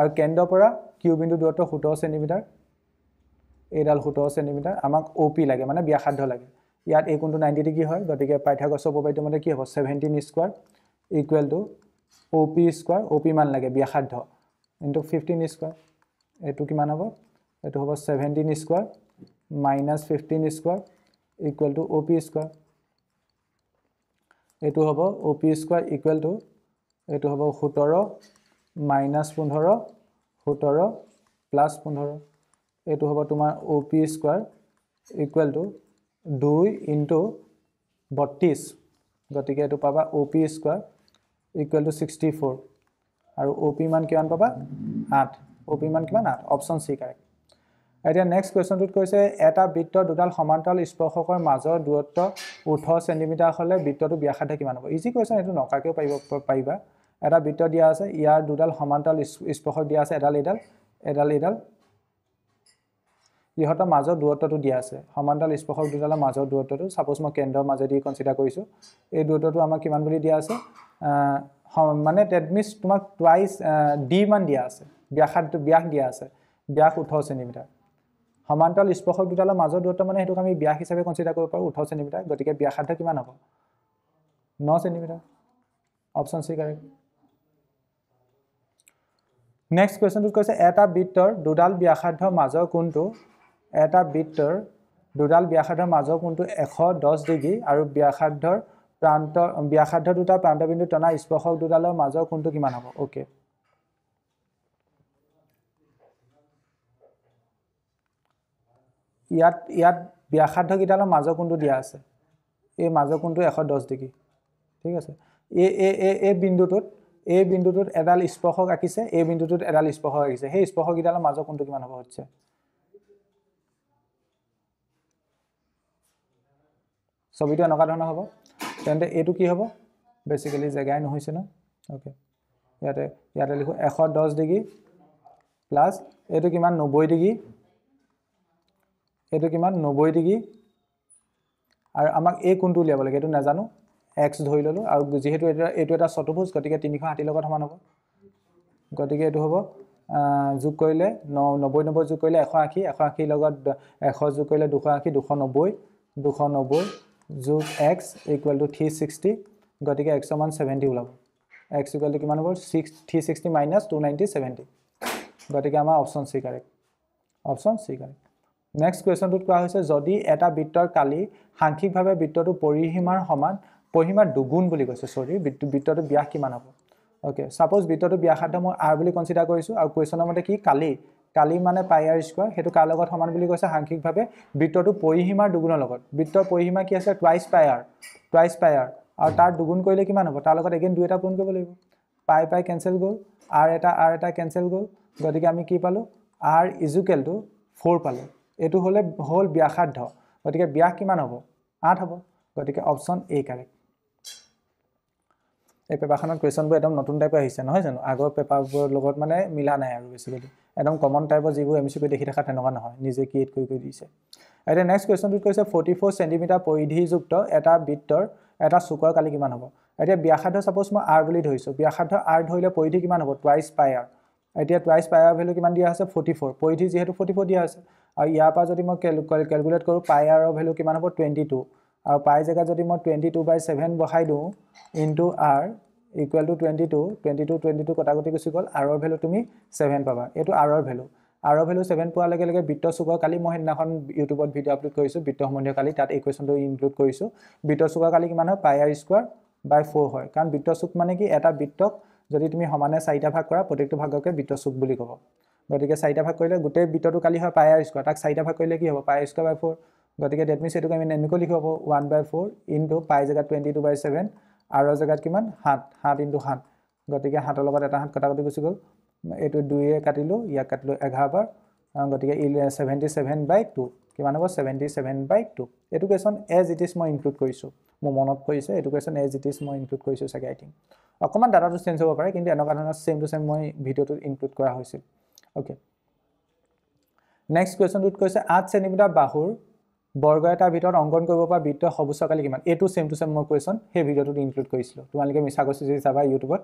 আৰু কেন্দ্ৰৰ পৰা কিউ বিন্দু দূৰত্ব সোতৰ চেণ্টিমিটাৰ এইডাল সোতৰ চেণ্টিমিটাৰ আমাক অ' পি লাগে মানে ব্যাসাৰ্ধ লাগে ইয়াত এই কোনটো নাইণ্টি ডিগ্ৰী হয় গতিকে পাইথাগছৰ প্ৰপাৰিটো মতে কি হ'ব seventeen square equal to O' P square O' P মান লাগে ব্যাসাৰ্ধ ইনটু ফিফটিন স্কোৱাৰ এইটো কিমান হ'ব এইটো হ'ব seventeen square minus fifteen square equal to O' P square এইটো হ'ব O P square equal to এইটো হ'ব সোতৰ মাইনাছ পোন্ধৰ সোতৰ প্লাছ পোন্ধৰ এইটো হ'ব তোমাৰ O P square equal to দুই ইণ্টু বত্ৰিছ গতিকে এইটো পাবা O P square equal to sixty four আৰু অ পি মান কিমান পাবা আঠ অ পি মান কিমান আঠ অপশ্যন চি কাৰেক্ট এতিয়া নেক্সট কুৱেশ্যনটোত কৈছে এটা বৃত্ত দুডাল সমান্তৰাল স্পৰ্শকৰ মাজৰ দূৰত্ব ওঠৰ চেণ্টিমিটাৰ হ'লে বৃত্তটো ব্যাসাধে কিমান হ'ব ইজি কুৱেশ্যন এইটো নকাকৈও পাৰিব পাৰিবা এটা বৃত্ত দিয়া আছে ইয়াৰ দুডাল সমান্তৰাল স্পৰ্শক দিয়া আছে এডাল এইডাল এডাল এইডাল ইহঁতৰ মাজৰ দূৰত্বটো দিয়া আছে সমান্তৰাল স্পৰ্শক দুডালৰ মাজৰ দূৰত্বটো ছাপ'জ মই কেন্দ্ৰৰ মাজেদি কনচিডাৰ কৰিছোঁ এই দূৰত্বটো আমাক কিমান বুলি দিয়া আছে মানে ডেট টেডমিচ তোমাক টুৱাইচ ডি মান দিয়া আছে ব্যাসাত ব্যাস দিয়া আছে ব্যাস ওঠৰ চেণ্টিমিটাৰ সমান্তৰাল স্পৰ্শক দুডালৰ মাজৰ দূৰত্ব মানে সেইটোক আমি ব্যাস হিচাপে কনচিডাৰ কৰিব পাৰোঁ ওঠৰ চেণ্টিমিটাৰ গতিকে ব্যাসাৰ্ধ কিমান হ'ব ন centimetre option C correct next কুৱেশ্যনটোত কৈছে এটা বৃত্তৰ দুডাল ব্যাসাৰ্ধ মাজৰ কোনটো এটা বৃত্তৰ দুডাল ব্যাসাৰ্ধৰ মাজৰ কোনটো এশ দহ ডিগ্ৰী আৰু ব্যাসাৰ্ধৰ প্ৰান্ত ব্যাসাৰ্ধ দুটা প্ৰান্তবিন্দু টনা স্পৰ্শক দুডালৰ মাজৰ কোনটো কিমান হ'ব অ'কে ইয়াত ইয়াত ব্যাসাৰ্ধ কেইটালৰ মাজৰ কোনটো দিয়া আছে এই মাজৰ কোনটো এশ দহ ডিগ্ৰী ঠিক আছে এই এই এই এই বিন্দুটোত এই বিন্দুটোত এডাল স্পৰ্শক আঁকিছে এই বিন্দুটোত এডাল স্পৰ্শক আঁকিছে সেই স্পৰ্শকেইডালৰ মাজৰ কোনটো কিমান হ'ব হৈছে ছবিটো এনেকুৱা ধৰণৰ হ'ব তেন্তে এইটো কি হ'ব বেচিকেলি জেগাই নহৈছে ন অ'কে ইয়াতে ইয়াতে লিখোঁ এশ দহ ডিগ্ৰী প্লাছ এইটো কিমান নব্বৈ ডিগ্ৰী সেইটো কিমান নব্বৈ ডিগ্ৰী আৰু আমাক এই কোনটো উলিয়াব লাগে সেইটো নাজানো এক্স ধৰি ল'লোঁ আৰু যিহেতু এতিয়া এইটো এটা চতুভুজ গতিকে তিনিশ ষাঠিৰ লগত সমান হ'ব গতিকে এইটো হ'ব যোগ কৰিলে ন নব্বৈ নব্বৈ যোগ কৰিলে এশ আশী এশ আশীৰ লগত এশ যোগ কৰিলে দুশ আশী দুশ নব্বৈ দুশ নব্বৈ যোগ X equal to three sixty গতিকে এক্সৰ মান ছেভেণ্টি ওলাব এক্স ইকুৱেল টু কিমান হ'ব six three sixty minus two ninety seventy গতিকে আমাৰ option C correct option C correct next কুৱেশ্যনটোত কোৱা হৈছে যদি এটা বৃত্তৰ কালি সাংখ্যিকভাৱে বৃত্তটো পৰিসীমাৰ সমান পৰিসীমাৰ দুগুণ বুলি কৈছে চৰি বৃত্ত বৃত্তটো ব্যাস কিমান হ'ব অ'কে ছাপ'জ বৃত্তটো ব্যাসাৰ্থ মই আৰ বুলি কনচিডাৰ কৰিছোঁ আৰু কুৱেশ্যনৰ মতে কি কালি কালি মানে পাই আৰ স্কুৱাৰ সেইটো কাৰ লগত সমান বুলি কৈছে সাংখ্যিকভাৱে বৃত্তটো পৰিসীমাৰ দুগুণৰ লগত বৃত্তৰ পৰিসীমা কি আছে টুৱাইচ পাই আৰ টুৱাইচ পাই আৰ আৰু তাৰ দুগুণ কৰিলে কিমান হ'ব তাৰ লগত এগেইন দুই এটা পূৰণ কৰিব লাগিব পাই পাই কেঞ্চেল গ'ল আৰ এটা আৰ এটা কেঞ্চেল গ'ল গতিকে আমি কি পালোঁ আৰ টু ফ'ৰ পালোঁ এইটো হ'লে হ'ল ব্যাসাৰ্ধ গতিকে ব্যাস কিমান হ'ব আঠ হ'ব গতিকে অপশ্যন এ কাৰেক্ট এই পেপাৰখনত কুৱেশ্যনবোৰ একদম নতুন টাইপৰ আহিছে নহয় জানো আগৰ পেপাৰবোৰৰ লগত মানে মিলা নাই আৰু বেছিকেলি একদম কমন টাইপৰ যিবোৰ এম চি পি দেখি থকা তেনেকুৱা নহয় নিজে ক্ৰিয়েট কৰি কৰি দিছে এতিয়া নেক্সট কুৱেশ্যনটোত কৈছে ফৰ্টি ফ'ৰ চেণ্টিমিটাৰ পৰিধিযুক্ত এটা বৃত্তৰ এটা চুকৰ কালি কিমান হ'ব এতিয়া ব্যাসাৰ্ধ চাপ'জ মই আৰ বুলি ধৰিছোঁ ব্যাসাৰ্ধ আৰ ধৰিলে পৰিধি কিমান হ'ব টুৱাইছ পাই আৰ এতিয়া প্ৰাইচ পাই আৰ ভেলু কিমান দিয়া আছে ফৰ্টি ফ'ৰ পইথি যিহেতু ফৰ্টি ফ'ৰ দিয়া আছে আৰু ইয়াৰ পৰা যদি মই কেলকুলেট কৰোঁ পাই পায়াৰৰ ভেলু কিমান হ'ব টুৱেণ্টি টু আৰু পাই জেগাত যদি মই টুৱেণ্টি টু বাই ছেভেন বঢ়াই দিওঁ into r equal to twenty two twenty two twenty two কটাকটি গুচি গ'ল আৰৰ ভেলু তুমি ছেভেন পাবা এইটো আৰৰ ভেলু আৰৰ ভেলু ছেভেন পোৱাৰ লগে লগে বিত্ত চুকৰ কালি মই সেইদিনাখন ইউটিউবত ভিডিঅ' আপলোড কৰিছোঁ বিত্ত সম্বন্ধীয় কালি তাত এই কুৱেশ্যনটো ইনক্লুড কৰিছোঁ বিত্ত চুকৰ কালি কিমান হয় পাই আৰ স্কুৱাৰ বাই ফ'ৰ হয় কাৰণ বিত্ত চুক মানে কি এটা বিত্তক যদি তুমি সমানে চাৰিটা ভাগ কৰা প্ৰত্যেকটো ভাগকে বিত্ত চুক বুলি ক'ব গতিকে চাৰিটা ভাগ কৰিলে গোটেই বিত্তটো কালি হয় পাই আৰ স্কোৱাৰ তাক চাৰিটা ভাগ কৰিলে কি হ'ব pi r square by four গতিকে ডেট মিনছ এইটোকে আমি এনেকৈ লিখিব পাৰোঁ ওৱান বাই ফ'ৰ ইনটু পাই জেগাত টুৱেণ্টি টু বাই ছেভেন আৰু জেগাত কিমান সাত সাত ইন্টু সাত গতিকে সাতৰ লগত এটা হাত কটা কটাকটি গুচি গ'ল এইটো দুয়ে কাটিলোঁ ইয়াক কাটিলোঁ এঘাৰ বাৰ গতিকে ইলে ছেভেণ্টি ছেভেন বাই টু কিমান হ'ব ছেভেণ্টি ছেভেন বাই টু এইটো কুৱেশ্যন এজ ইট ইজ মই ইনক্লুড কৰিছোঁ মোৰ মনত পৰিছে এইটো কুৱেশ্যন এজ ইট ইজ মই ইনক্লুড কৰিছোঁ চাগে আই থিংক অকণমান ডাটাটো চেঞ্জ হ'ব পাৰে কিন্তু এনেকুৱা ধৰণৰ ছেম টু ছেম মই ভিডিঅ'টোত ইনক্লুড কৰা হৈছিল অ'কে নেক্সট কুৱেশ্যনটোত কৈছে আঠ চেণ্টিমিটাৰ বাহুৰ বৰ্গ এটাৰ ভিতৰত অংকন কৰিব পৰা বৃত্ত সবুজকালি কিমান এইটো ছেম টু চেম মই কুৱেশ্যন সেই ভিডিঅ'টোত ইনক্লুড কৰিছিলোঁ তোমালোকে মিছা কৈছোঁ যদি চাবা ইউটিউবত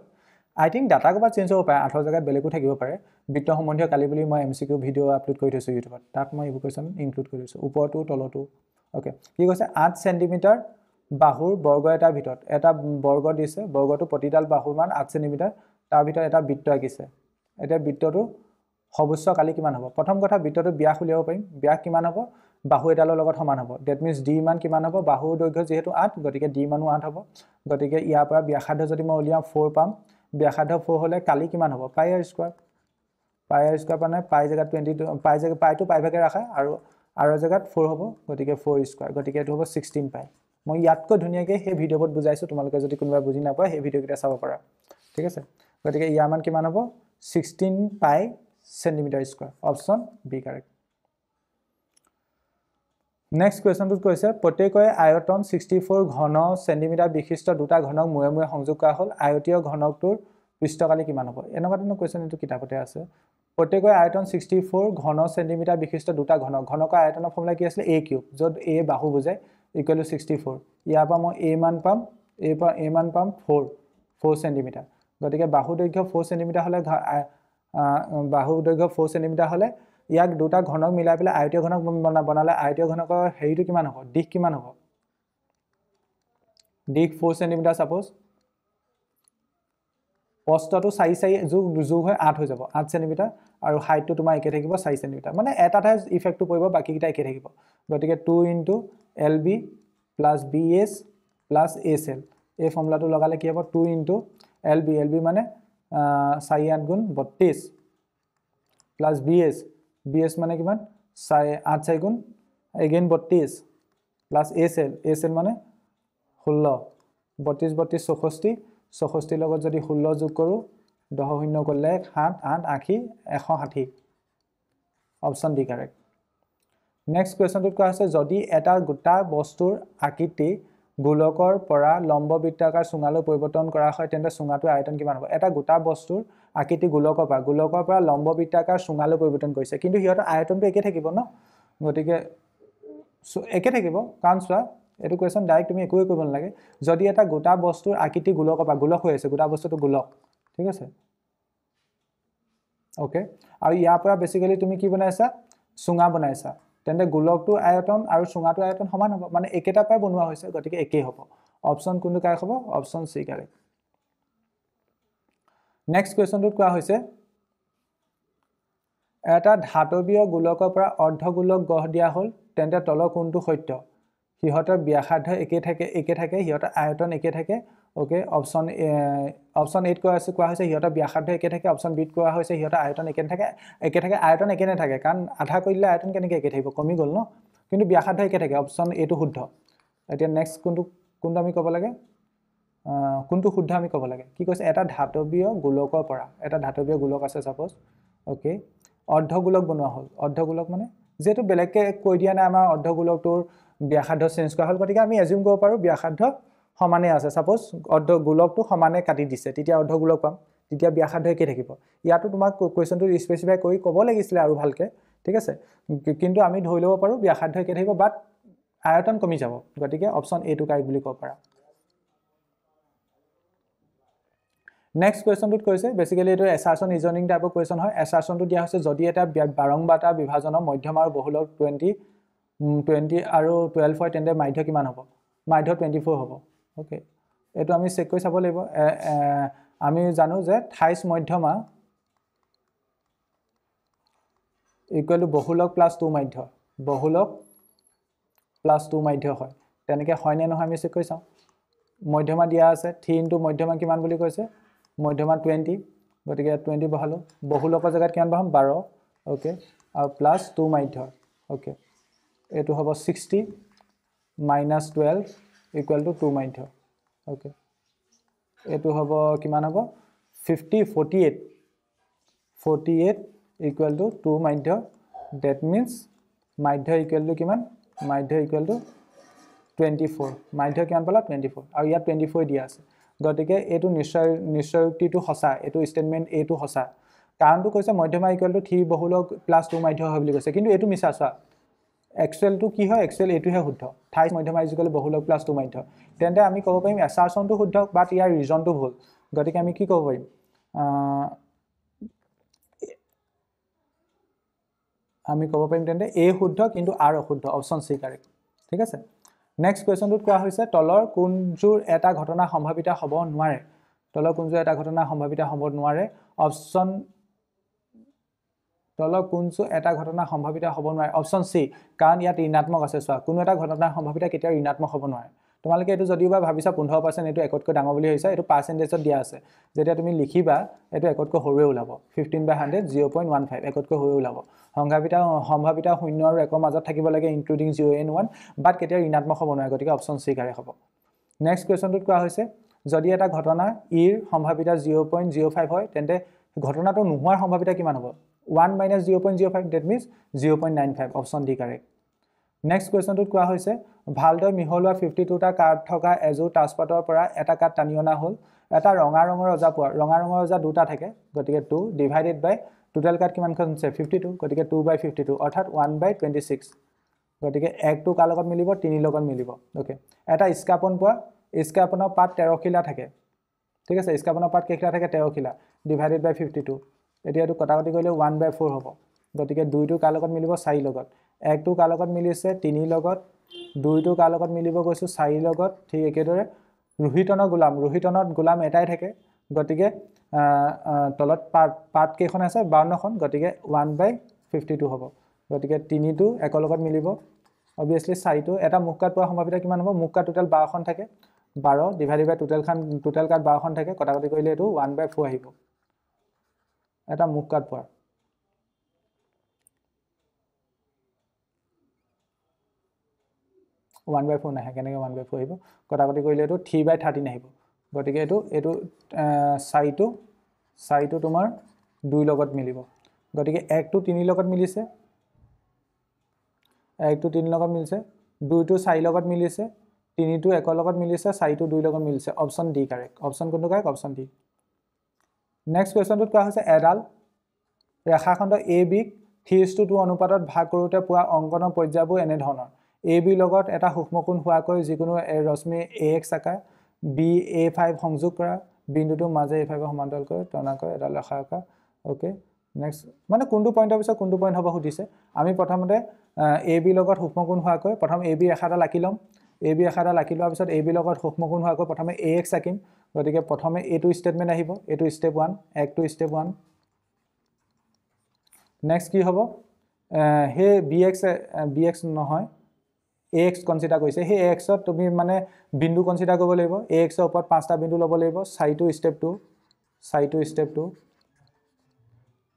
আই থিংক ডাটা ক'ৰবাত চেঞ্জ হ'ব পাৰে আঠৰ জেগাত বেলেগো থাকিব পাৰে বিত্ত সম্বন্ধীয় কালি বুলি মই M C Q video' upload কৰি থৈছোঁ ইউটিউবত তাত মই এইবোৰ কুৱেশ্যন ইনক্লুড কৰি থৈছোঁ ওপৰতো তলতো অ'কে কি কৈছে আঠ চেণ্টিমিটাৰ বাহুৰ বৰ্গ এটাৰ ভিতৰত এটা বৰ্গ দিছে বৰ্গটো প্ৰতিডাল বাহুৰ মান আঠ চেণ্টিমিটাৰ তাৰ ভিতৰত এটা বৃত্ত আঁকিছে এতিয়া বৃত্তটো সৰ্বোচ্চ কালি কিমান হ'ব প্ৰথম কথা বৃত্তটো ব্যাস উলিয়াব পাৰিম ব্যাস কিমান হ'ব বাহু এডালৰ লগত সমান হ'ব ডেট মিনছ ডি ইমান কিমান হ'ব বাহুৰ দৈৰ্ঘ্য যিহেতু আঠ গতিকে ডি মানো আঠ হ'ব গতিকে ইয়াৰ পৰা ব্যাসাৰ্ধ যদি মই উলিয়াওঁ ফ'ৰ পাম ব্যাসাৰ্ধ ফ'ৰ হ'লে কালি কিমান হ'ব pi r square pi r square মানে পাই জেগাত টুৱেণ্টি টু পাই জেগা পাইটো পাই ভাগে ৰাখে আৰু আৰু জেগাত ফ'ৰ হ'ব গতিকে ফ'ৰ স্কুৱাৰ গতিকে এইটো হ'ব ছিক্সটিন পাই মই ইয়াতকৈ ধুনীয়াকৈ সেই ভিডিঅ'বোৰত বুজাইছোঁ তোমালোকে যদি কোনোবাই বুজি নাপায় সেই ভিডিঅ'কেইটা চাব পাৰা ঠিক আছে গতিকে ইয়াৰ মান কিমান হ'ব sixteen pi centimetre square option B correct next কুৱেশ্যনটোত কৈছে প্ৰত্যেকৰে আয়তন ছিক্সটি ফ'ৰ ঘন চেণ্টিমিটাৰ বিশিষ্ট দুটা ঘনক মূৰে মূৰে সংযোগ কৰা হ'ল আয়তীয় ঘনকটোৰ পৃষ্ঠকালি কিমান হ'ব এনেকুৱা ধৰণৰ কুৱেশ্যন এইটো কিতাপতে আছে প্ৰত্যেকৰে আয়তন ছিক্সটি ফ'ৰ ঘন চেণ্টিমিটাৰ বিশিষ্ট দুটা ঘনক ঘনকৰ আয়তনৰ ফৰ্মুলা কি আছিলে এ কিউব য'ত এ বাহু বুজায় ইকুৱেল টু ছিক্সটি ফ'ৰ ইয়াৰ পৰা মই এ মান পাম এ পৰা এ মান পাম ফ'ৰ ফ'ৰ চেণ্টিমিটাৰ গতিকে বাহু দৈৰ্ঘ্য ফ'ৰ চেণ্টিমিটাৰ হ'লে বাহু দৈৰ্ঘ্য ফ'ৰ চেণ্টিমিটাৰ হ'লে ইয়াক দুটা ঘনক মিলাই পেলাই আয়তীয় ঘনক বনালে আয়তীয় ঘনকৰ হেৰিটো কিমান হ'ব দিশ কিমান হ'ব দিশ ফ'ৰ চেণ্টিমিটাৰ ছাপ'জ প্ৰস্তটো চাৰি চাৰি যোগ যোগ হৈ আঠ হৈ যাব আঠ চেণ্টিমিটাৰ আৰু হাইটটো তোমাৰ একে থাকিব চাৰি চেণ্টিমিটাৰ মানে এটা এটাই ইফেক্টটো পৰিব বাকীকেইটা একে থাকিব গতিকে two into l b plus b s plus s l এই ফৰ্মুলাটো লগালে কি হ'ব two into l b l b মানে চাৰি আঠ গুণ বত্ৰিছ plus b s b s মানে কিমান চাই আঠ চাৰি গুণ এগেইন বত্ৰিছ প্লাছ এ চেল এ চেল মানে ষোল্ল বত্ৰিছ বত্ৰিছ চৌষষ্ঠি চৌষষ্ঠিৰ লগত যদি ষোল্ল যোগ কৰোঁ দহ শূন্য কৰিলে এক সাত আঠ আশী এশ ষাঠি অপশ্যন ডি কাৰেক্ট নেক্সট কুৱেশ্যনটোত কোৱা হৈছে যদি এটা গোটা বস্তুৰ আকৃতি গোলকৰ পৰা লম্ব বৃত্তাকাৰ চুঙালৈ পৰিৱৰ্তন কৰা হয় তেন্তে চুঙাটোৰ আয়তন কিমান হ'ব এটা গোটা বস্তুৰ আকৃতি গোলকৰ পৰা গোলকৰ পৰা লম্ব বৃত্তাকাৰ চুঙালৈ পৰিৱৰ্তন কৰিছে কিন্তু সিহঁতৰ আয়তনটো একে থাকিব ন গতিকে একে থাকিব কাৰণ চোৱা এইটো কুৱেশ্যন ডাইৰেক্ট তুমি একোৱেই কৰিব নালাগে যদি এটা গোটা বস্তুৰ আকৃতি গোলকৰ পৰা গোলক হৈ আছে গোটা বস্তুটো গোলক ঠিক আছে অ'কে আৰু ইয়াৰ পৰা বেচিকেলি তুমি কি বনাইছা চুঙা বনাইছা তেন্তে গোলকটো আয়তন আৰু চুঙাটো আয়তন সমান হ'ব মানে একেটা পৰাই বনোৱা হৈছে গতিকে একেই হ'ব অপশ্যন কোনটো কাৰেক্ট হ'ব অপশ্যন চি কাৰেক্ট নেক্সট কুৱেশ্যনটোত কোৱা হৈছে এটা ধাতবীয় গোলকৰ পৰা অৰ্ধগোলক গঢ় দিয়া হ'ল তেন্তে তলৰ কোনটো সত্য সিহঁতৰ ব্যাসাৰ্ধ একে থাকে একে থাকে সিহঁতৰ আয়তন একে থাকে অ'কে অপশ্যন অপশ্যন এইট কোৱা হৈছে কোৱা হৈছে সিহঁতৰ ব্যাসাৰ্ধ একে থাকে অপশ্যন বিত কোৱা হৈছে সিহঁতৰ আয়তন একে নাথাকে একে থাকে আয়তন একে নাথাকে কাৰণ আধা কৰি দিলে আয়তন কেনেকৈ একে থাকিব কমি গ'ল ন কিন্তু ব্যাসাৰ্ধ একে থাকে অপশ্যন এইটো শুদ্ধ এতিয়া নেক্সট কোনটো কোনটো আমি ক'ব লাগে কোনটো শুদ্ধ আমি ক'ব লাগে কি কৈছে এটা ধাতৱীয় গোলকৰ পৰা এটা ধাতৱীয় গোলক আছে ছাপ'জ অ'কে অৰ্ধগোলক বনোৱা হ'ল অৰ্ধগোলক মানে যিহেতু বেলেগকৈ কৈ দিয়া নাই আমাৰ অৰ্ধগোলকটোৰ ব্যাসাৰ্ধ চেঞ্জ কৰা হ'ল গতিকে আমি এজিউম কৰিব পাৰোঁ ব্যাসাৰ্ধ সমানে আছে ছাপ'জ অৰ্ধ গোলকটো সমানে কাটি দিছে তেতিয়া অৰ্ধ গোলক পাম তেতিয়া ব্যাসাৰ্ধ একেই থাকিব ইয়াতো তোমাক কুৱেশ্যনটো স্পেচিফাই কৰি ক'ব লাগিছিলে আৰু ভালকৈ ঠিক আছে কিন্তু আমি ধৰি ল'ব পাৰোঁ ব্যাসাৰ্ধ একেই থাকিব বাট আয়তন কমি যাব গতিকে অপশ্যন এইটো কাৰেক বুলি ক'ব পাৰা নেক্সট কুৱেশ্যনটোত কৈছে বেচিকেলি এইটো এছাৰচন ৰিজনিং টাইপৰ কুৱেশ্যন হয় এছাৰচনটো দিয়া হৈছে যদি এটা বাৰংবাৰ এটা বিভাজনৰ মধ্যম আৰু বহুলক টুৱেণ্টি টুৱেণ্টি আৰু টুৱেল্ভ হয় তেন্তে মাধ্য কিমান হ'ব মাধ্য টুৱেণ্টি ফ'ৰ হ'ব অ'কে এইটো আমি চেক কৰি চাব লাগিব আমি জানো যে ঠাইছ মধ্যমা ইকুৱেল টু বহুলক প্লাছ টু মাধ্য বহুলক প্লাছ টু মাধ্য হয় তেনেকৈ হয়নে নহয় আমি চেক কৰি চাওঁ মধ্যমা দিয়া আছে থ্ৰী ইনটু মধ্যমা কিমান বুলি কৈছে মধ্যমা টুৱেণ্টি গতিকে টুৱেণ্টি বহালোঁ বহুলকৰ জেগাত কিমান বহাম বাৰ অ'কে আৰু প্লাছ টু মাধ্য অ'কে এইটো হ'ব sixty minus twelve equal to two মাইণ্ঠ অ'কে এইটো হ'ব কিমান হ'ব fifty forty eight forty eight equal to two মাধ্য ডেট মিনছ মাধ্য ইকুৱেল টু কিমান মাধ্য ইকুৱেল টু টুৱেণ্টি ফ'ৰ মাধ্য কিমান পালা টুৱেণ্টি ফ'ৰ আৰু ইয়াত টুৱেণ্টি ফ'ৰ দিয়া আছে গতিকে এইটো নিশ্চয় নিশ্চয়োক্তিটো সঁচা এইটো ষ্টেটমেণ্ট এইটো সঁচা কাৰণটো কৈছে মধ্যমা ইকুৱেল টু থ্ৰী বহুলক প্লাছ টু মাধ্য হয় বুলি কৈছে কিন্তু এইটো মিছা চোৱা এক্সেলটো কি হয় এক্সেল এইটোহে শুদ্ধ ঠাইছ মধ্যমাৰ্জি গ'লে বহুলক প্লাছ টু মাধ্য তেন্তে আমি ক'ব পাৰিম এছাৰচনটো শুদ্ধ বাট ইয়াৰ ৰিজনটো ভুল গতিকে আমি কি ক'ব পাৰিম আমি ক'ব পাৰিম তেন্তে এ শুদ্ধ কিন্তু আৰ অশুদ্ধ অপশ্যন চি কাৰেক্ট ঠিক আছে নেক্সট কুৱেশ্যনটোত কোৱা হৈছে তলৰ কোনযোৰ এটা ঘটনা সম্ভাৱিত হ'ব নোৱাৰে তলৰ কোনযোৰ এটা ঘটনা সম্ভাৱিত হ'ব নোৱাৰে অপশ্যন তলৰ কোনো এটা ঘটনা সম্ভাৱিত হ'ব নোৱাৰে অপশ্যন চি কাৰণ ইয়াত ঋণাত্মক আছে চোৱা কোনো এটা ঘটনাৰ সম্ভাৱিত কেতিয়াও ঋণাত্মক হ'ব নোৱাৰে তোমালোকে এইটো যদিও বা ভাবিছা পোন্ধৰ পাৰ্চেণ্ট এইটো একতকৈ ডাঙৰ বুলি ভাবিছা এইটো পাৰ্চেণ্টেজত দিয়া আছে যেতিয়া তুমি লিখিবা এইটো একতকৈ সৰুৱে ওলাব fifteen by hundred zero' point one five একতকৈ সৰুৱে ওলাব সম্ভাৱিত সম্ভাৱিত শূন্য আৰু একৰ মাজত থাকিব লাগে including zero' and one but কেতিয়াও ঋণাত্মক হ'ব নোৱাৰে গতিকে অপশ্যন চি কাৰে হ'ব নেক্সট কুৱেশ্যনটোত কোৱা হৈছে যদি এটা ঘটনা ইৰ সম্ভাৱিত জিৰ' পইণ্ট জিৰ' ফাইভ হয় তেন্তে ঘটনাটো নোহোৱাৰ সম্ভাৱিত কিমান হ'ব one minus zero' point zero' five that means zero' point nine five option D correct next কুৱেশ্যনটোত কোৱা হৈছে ভালদৰে মিহলোৱা ফিফটি টুটা কাৰ্ড থকা এযোৰ তাজপাতৰ পৰা এটা কাৰ্ড টানি অনা হ'ল এটা ৰঙা ৰঙৰ ৰজা পোৱা ৰঙা ৰঙৰ ৰজা দুটা থাকে গতিকে two divided by total card কিমানখন আছে ফিফটি টু গতিকে টু বাই ফিফটি টু অৰ্থাৎ ওৱান বাই টুৱেণ্টি ছিক্স গতিকে একটো কাৰ লগত মিলিব তিনিৰ লগত মিলিব অ'কে এটা স্কাপন পোৱা স্কাপনৰ পাত তেৰখিলা থাকে ঠিক আছে স্কাপনৰ পাত কেইখিলা থাকে তেৰখিলা ডিভাইডেড বাই ফিফটি টু এতিয়া এইটো কটাকটি কৰিলে ওৱান বাই ফ'ৰ হ'ব গতিকে দুইটো কাৰ লগত মিলিব চাৰি লগত একটো কাৰ লগত মিলিছে তিনিৰ লগত দুইটো কাৰ লগত মিলিব গৈছোঁ চাৰিৰ লগত ঠিক একেদৰে ৰোহিতনৰ গোলাম ৰোহিতনত গোলাম এটাই থাকে গতিকে তলত পাত পাত কেইখন আছে বাৱন্নখন গতিকে ওৱান বাই ফিফটি টু হ'ব গতিকে তিনিটো একৰ লগত মিলিব অভিয়াছলি চাৰিটো এটা মুখ কাৰ্ড পোৱাৰ সম্ভাৱিত কিমান হ'ব মুখ কাৰ্ড টোটেল বাৰখন থাকে বাৰ ডিভাইডেড বাই টোটেলখন টোটেল কাৰ্ড বাৰখন থাকে কটাকটি কৰিলে এইটো ওৱান বাই ফ'ৰ আহিব এটা মুখ কাট পোৱাৰ ওৱান বাই ফ'ৰ নাহে কেনেকৈ ওৱান বাই ফ'ৰ আহিব কটাকটি কৰিলে এইটো থ্ৰী বাই থাৰ্টিন আহিব গতিকে এইটো এইটো চাৰিটো চাৰিটো তোমাৰ দুই লগত মিলিব গতিকে একটো তিনিৰ লগত মিলিছে একটো তিনি লগত মিলিছে দুইটো চাৰি লগত মিলিছে তিনিটো একৰ লগত মিলিছে চাৰিটো দুই লগত মিলিছে অপশ্যন ডি কাৰেক্ট অপশ্যন কোনটো কাৰেক্ট অপশ্যন ডি নেক্সট কুৱেশ্যনটোত কোৱা হৈছে এডাল ৰেখাখণ্ড এ বিক থ্ৰীজ টু টু অনুপাতত ভাগ কৰোঁতে পোৱা অংকনৰ পৰ্যায়বোৰ এনেধৰণৰ এ বিৰ লগত এটা সূক্ষ্মকোণ হোৱাকৈ যিকোনো ৰশ্মি এ এক চাকা বি এ ফাইভ সংযোগ কৰা বিন্দুটোৰ মাজে এ ফাইভৰ সমান্তৰাল কৰি টনাকৈ এডাল ৰেখা অঁকা অ'কে নেক্সট মানে কোনটো পইণ্টৰ পিছত কোনটো পইণ্ট হ'ব সুধিছে আমি প্ৰথমতে এ বিৰ লগত সূক্ষ্মকোণ হোৱাকৈ প্ৰথম এ বি ৰেখা এডাল আঁকি ল'ম এ বি ৰেখাডাল আঁকি লোৱাৰ পিছত এ বি লগত সূক্ষ্মগুণ হোৱাকৈ প্ৰথমে এ এক্স আঁকিম গতিকে প্ৰথমে এইটো ষ্টেটমেণ্ট আহিব এইটো ষ্টেপ ওৱান এক টু ষ্টেপ ওৱান নেক্সট কি হ'ব সেই বি এক্স বি এক্স নহয় এ এক্স কনচিডাৰ কৰিছে সেই এ এক্সত তুমি মানে বিন্দু কনচিডাৰ কৰিব লাগিব এ এক্সৰ ওপৰত পাঁচটা বিন্দু ল'ব লাগিব চাৰিটো ষ্টেপ টু চাৰিটো ষ্টেপ টু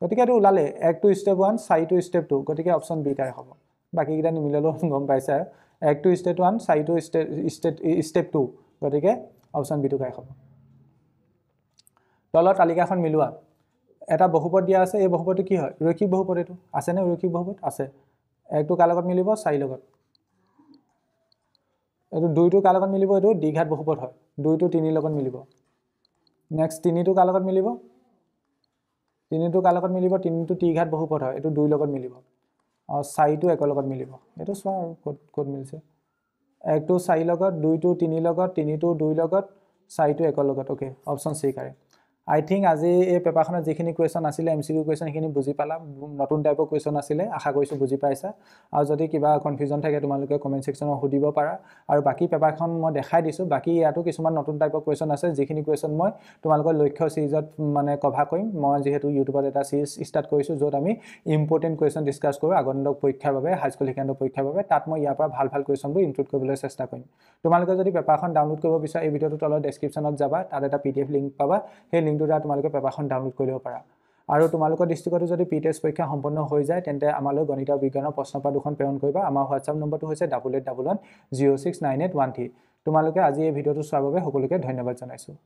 গতিকে এইটো ওলালে এক টু ষ্টেপ ওৱান চাৰিটো ষ্টেপ টু গতিকে অপশ্যন বি কাই হ'ব বাকীকেইটা নিমিলিলেও গম পাইছে আৰু এক টু ষ্টেপ ওৱান চাৰি টু ষ্টেপ ষ্টেপ টু গতিকে অপশ্যন বিটো গাই হ'ব তলৰ তালিকাখন মিলোৱা এটা বহুপদ দিয়া আছে এই বহুপদটো কি হয় ৰৈক্ষিক বহুপদ এইটো আছেনে ৰৈক্ষিক বহুপদ আছে একটো কাৰ লগত মিলিব চাৰিৰ লগত এইটো দুইটো কাৰ লগত মিলিব এইটো দীঘাত বহুপদ হয় দুইটো তিনিৰ লগত মিলিব নেক্সট তিনিটো কাৰ লগত মিলিব তিনিটো কাৰ লগত মিলিব তিনিটো তিঘাত বহুপদ হয় এইটো দুইৰ লগত মিলিব চাৰিটো একৰ লগত মিলিব এইটো চোৱা আৰু ক'ত ক'ত মিলিছে একটো চাৰি লগত দুইটো তিনি লগত তিনিটো দুই লগত চাৰিটো একৰ লগত okay option C correct I think আজি এই পেপাৰখনত যিখিনি কুৱেশ্যন আছিলে এম চি কিউ কুৱেশ্যন সেইখিনি বুজি পালা নতুন টাইপৰ কুৱেশ্যন আছিলে আশা কৰিছোঁ বুজি পাইছা আৰু যদি কিবা কনফিউজন থাকে তোমালোকে কমেণ্ট ছেকশ্যনত সুধিব পাৰা আৰু বাকী পেপাৰখন মই দেখাই দিছোঁ বাকী ইয়াতো কিছুমান নতুন টাইপৰ কুৱেশ্যন আছে যিখিনি কুৱেশ্যন মই তোমালোকৰ লক্ষ্য চিৰিজত মানে কভাৰ কৰিম মই যিহেতু ইউটিউবত এটা চিৰিজ ষ্টাৰ্ট কৰিছোঁ য'ত আমি ইম্পৰ্টেণ্ট কুৱেশ্যন ডিছকাছ কৰোঁ আগন্তক পৰীক্ষাৰ বাবে হাইস্কুল শিক্ষান্ত পৰীক্ষাৰ বাবে তাত মই ইয়াৰ পৰা ভাল ভাল কুৱেশ্যনবোৰ ইনক্লুড কৰিবলৈ চেষ্টা কৰিম তোমালোকে যদি পেপাৰখন ডাউনলোড কৰিব বিচাৰে এই ভিডিঅ'টো তলত ডেছক্ৰিপশ্যনত যাবা তাত এটা পি ডি এফ লিংক পাবা সেই লিংকটোৰ দ্বাৰা তোমালোকে পেপাৰখন ডাউনলোড কৰি ল'ব পাৰা আৰু তোমালোকৰ ডিষ্ট্ৰিকতো যদি পি টি এছ পৰীক্ষা সম্পন্ন হৈ যায় তেন্তে আমালৈ গণিত আৰু বিজ্ঞানৰ প্ৰশ্নপত্ৰ দুখন প্ৰেৰণ কৰিবা আমাৰ হোৱাটছআপ নম্বৰটো হৈছে double eight double one zero' six nine eight one three তোমালোকে আজি এই ভিডিঅ'টো চোৱাৰ বাবে সকলোকে ধন্যবাদ জনাইছোঁ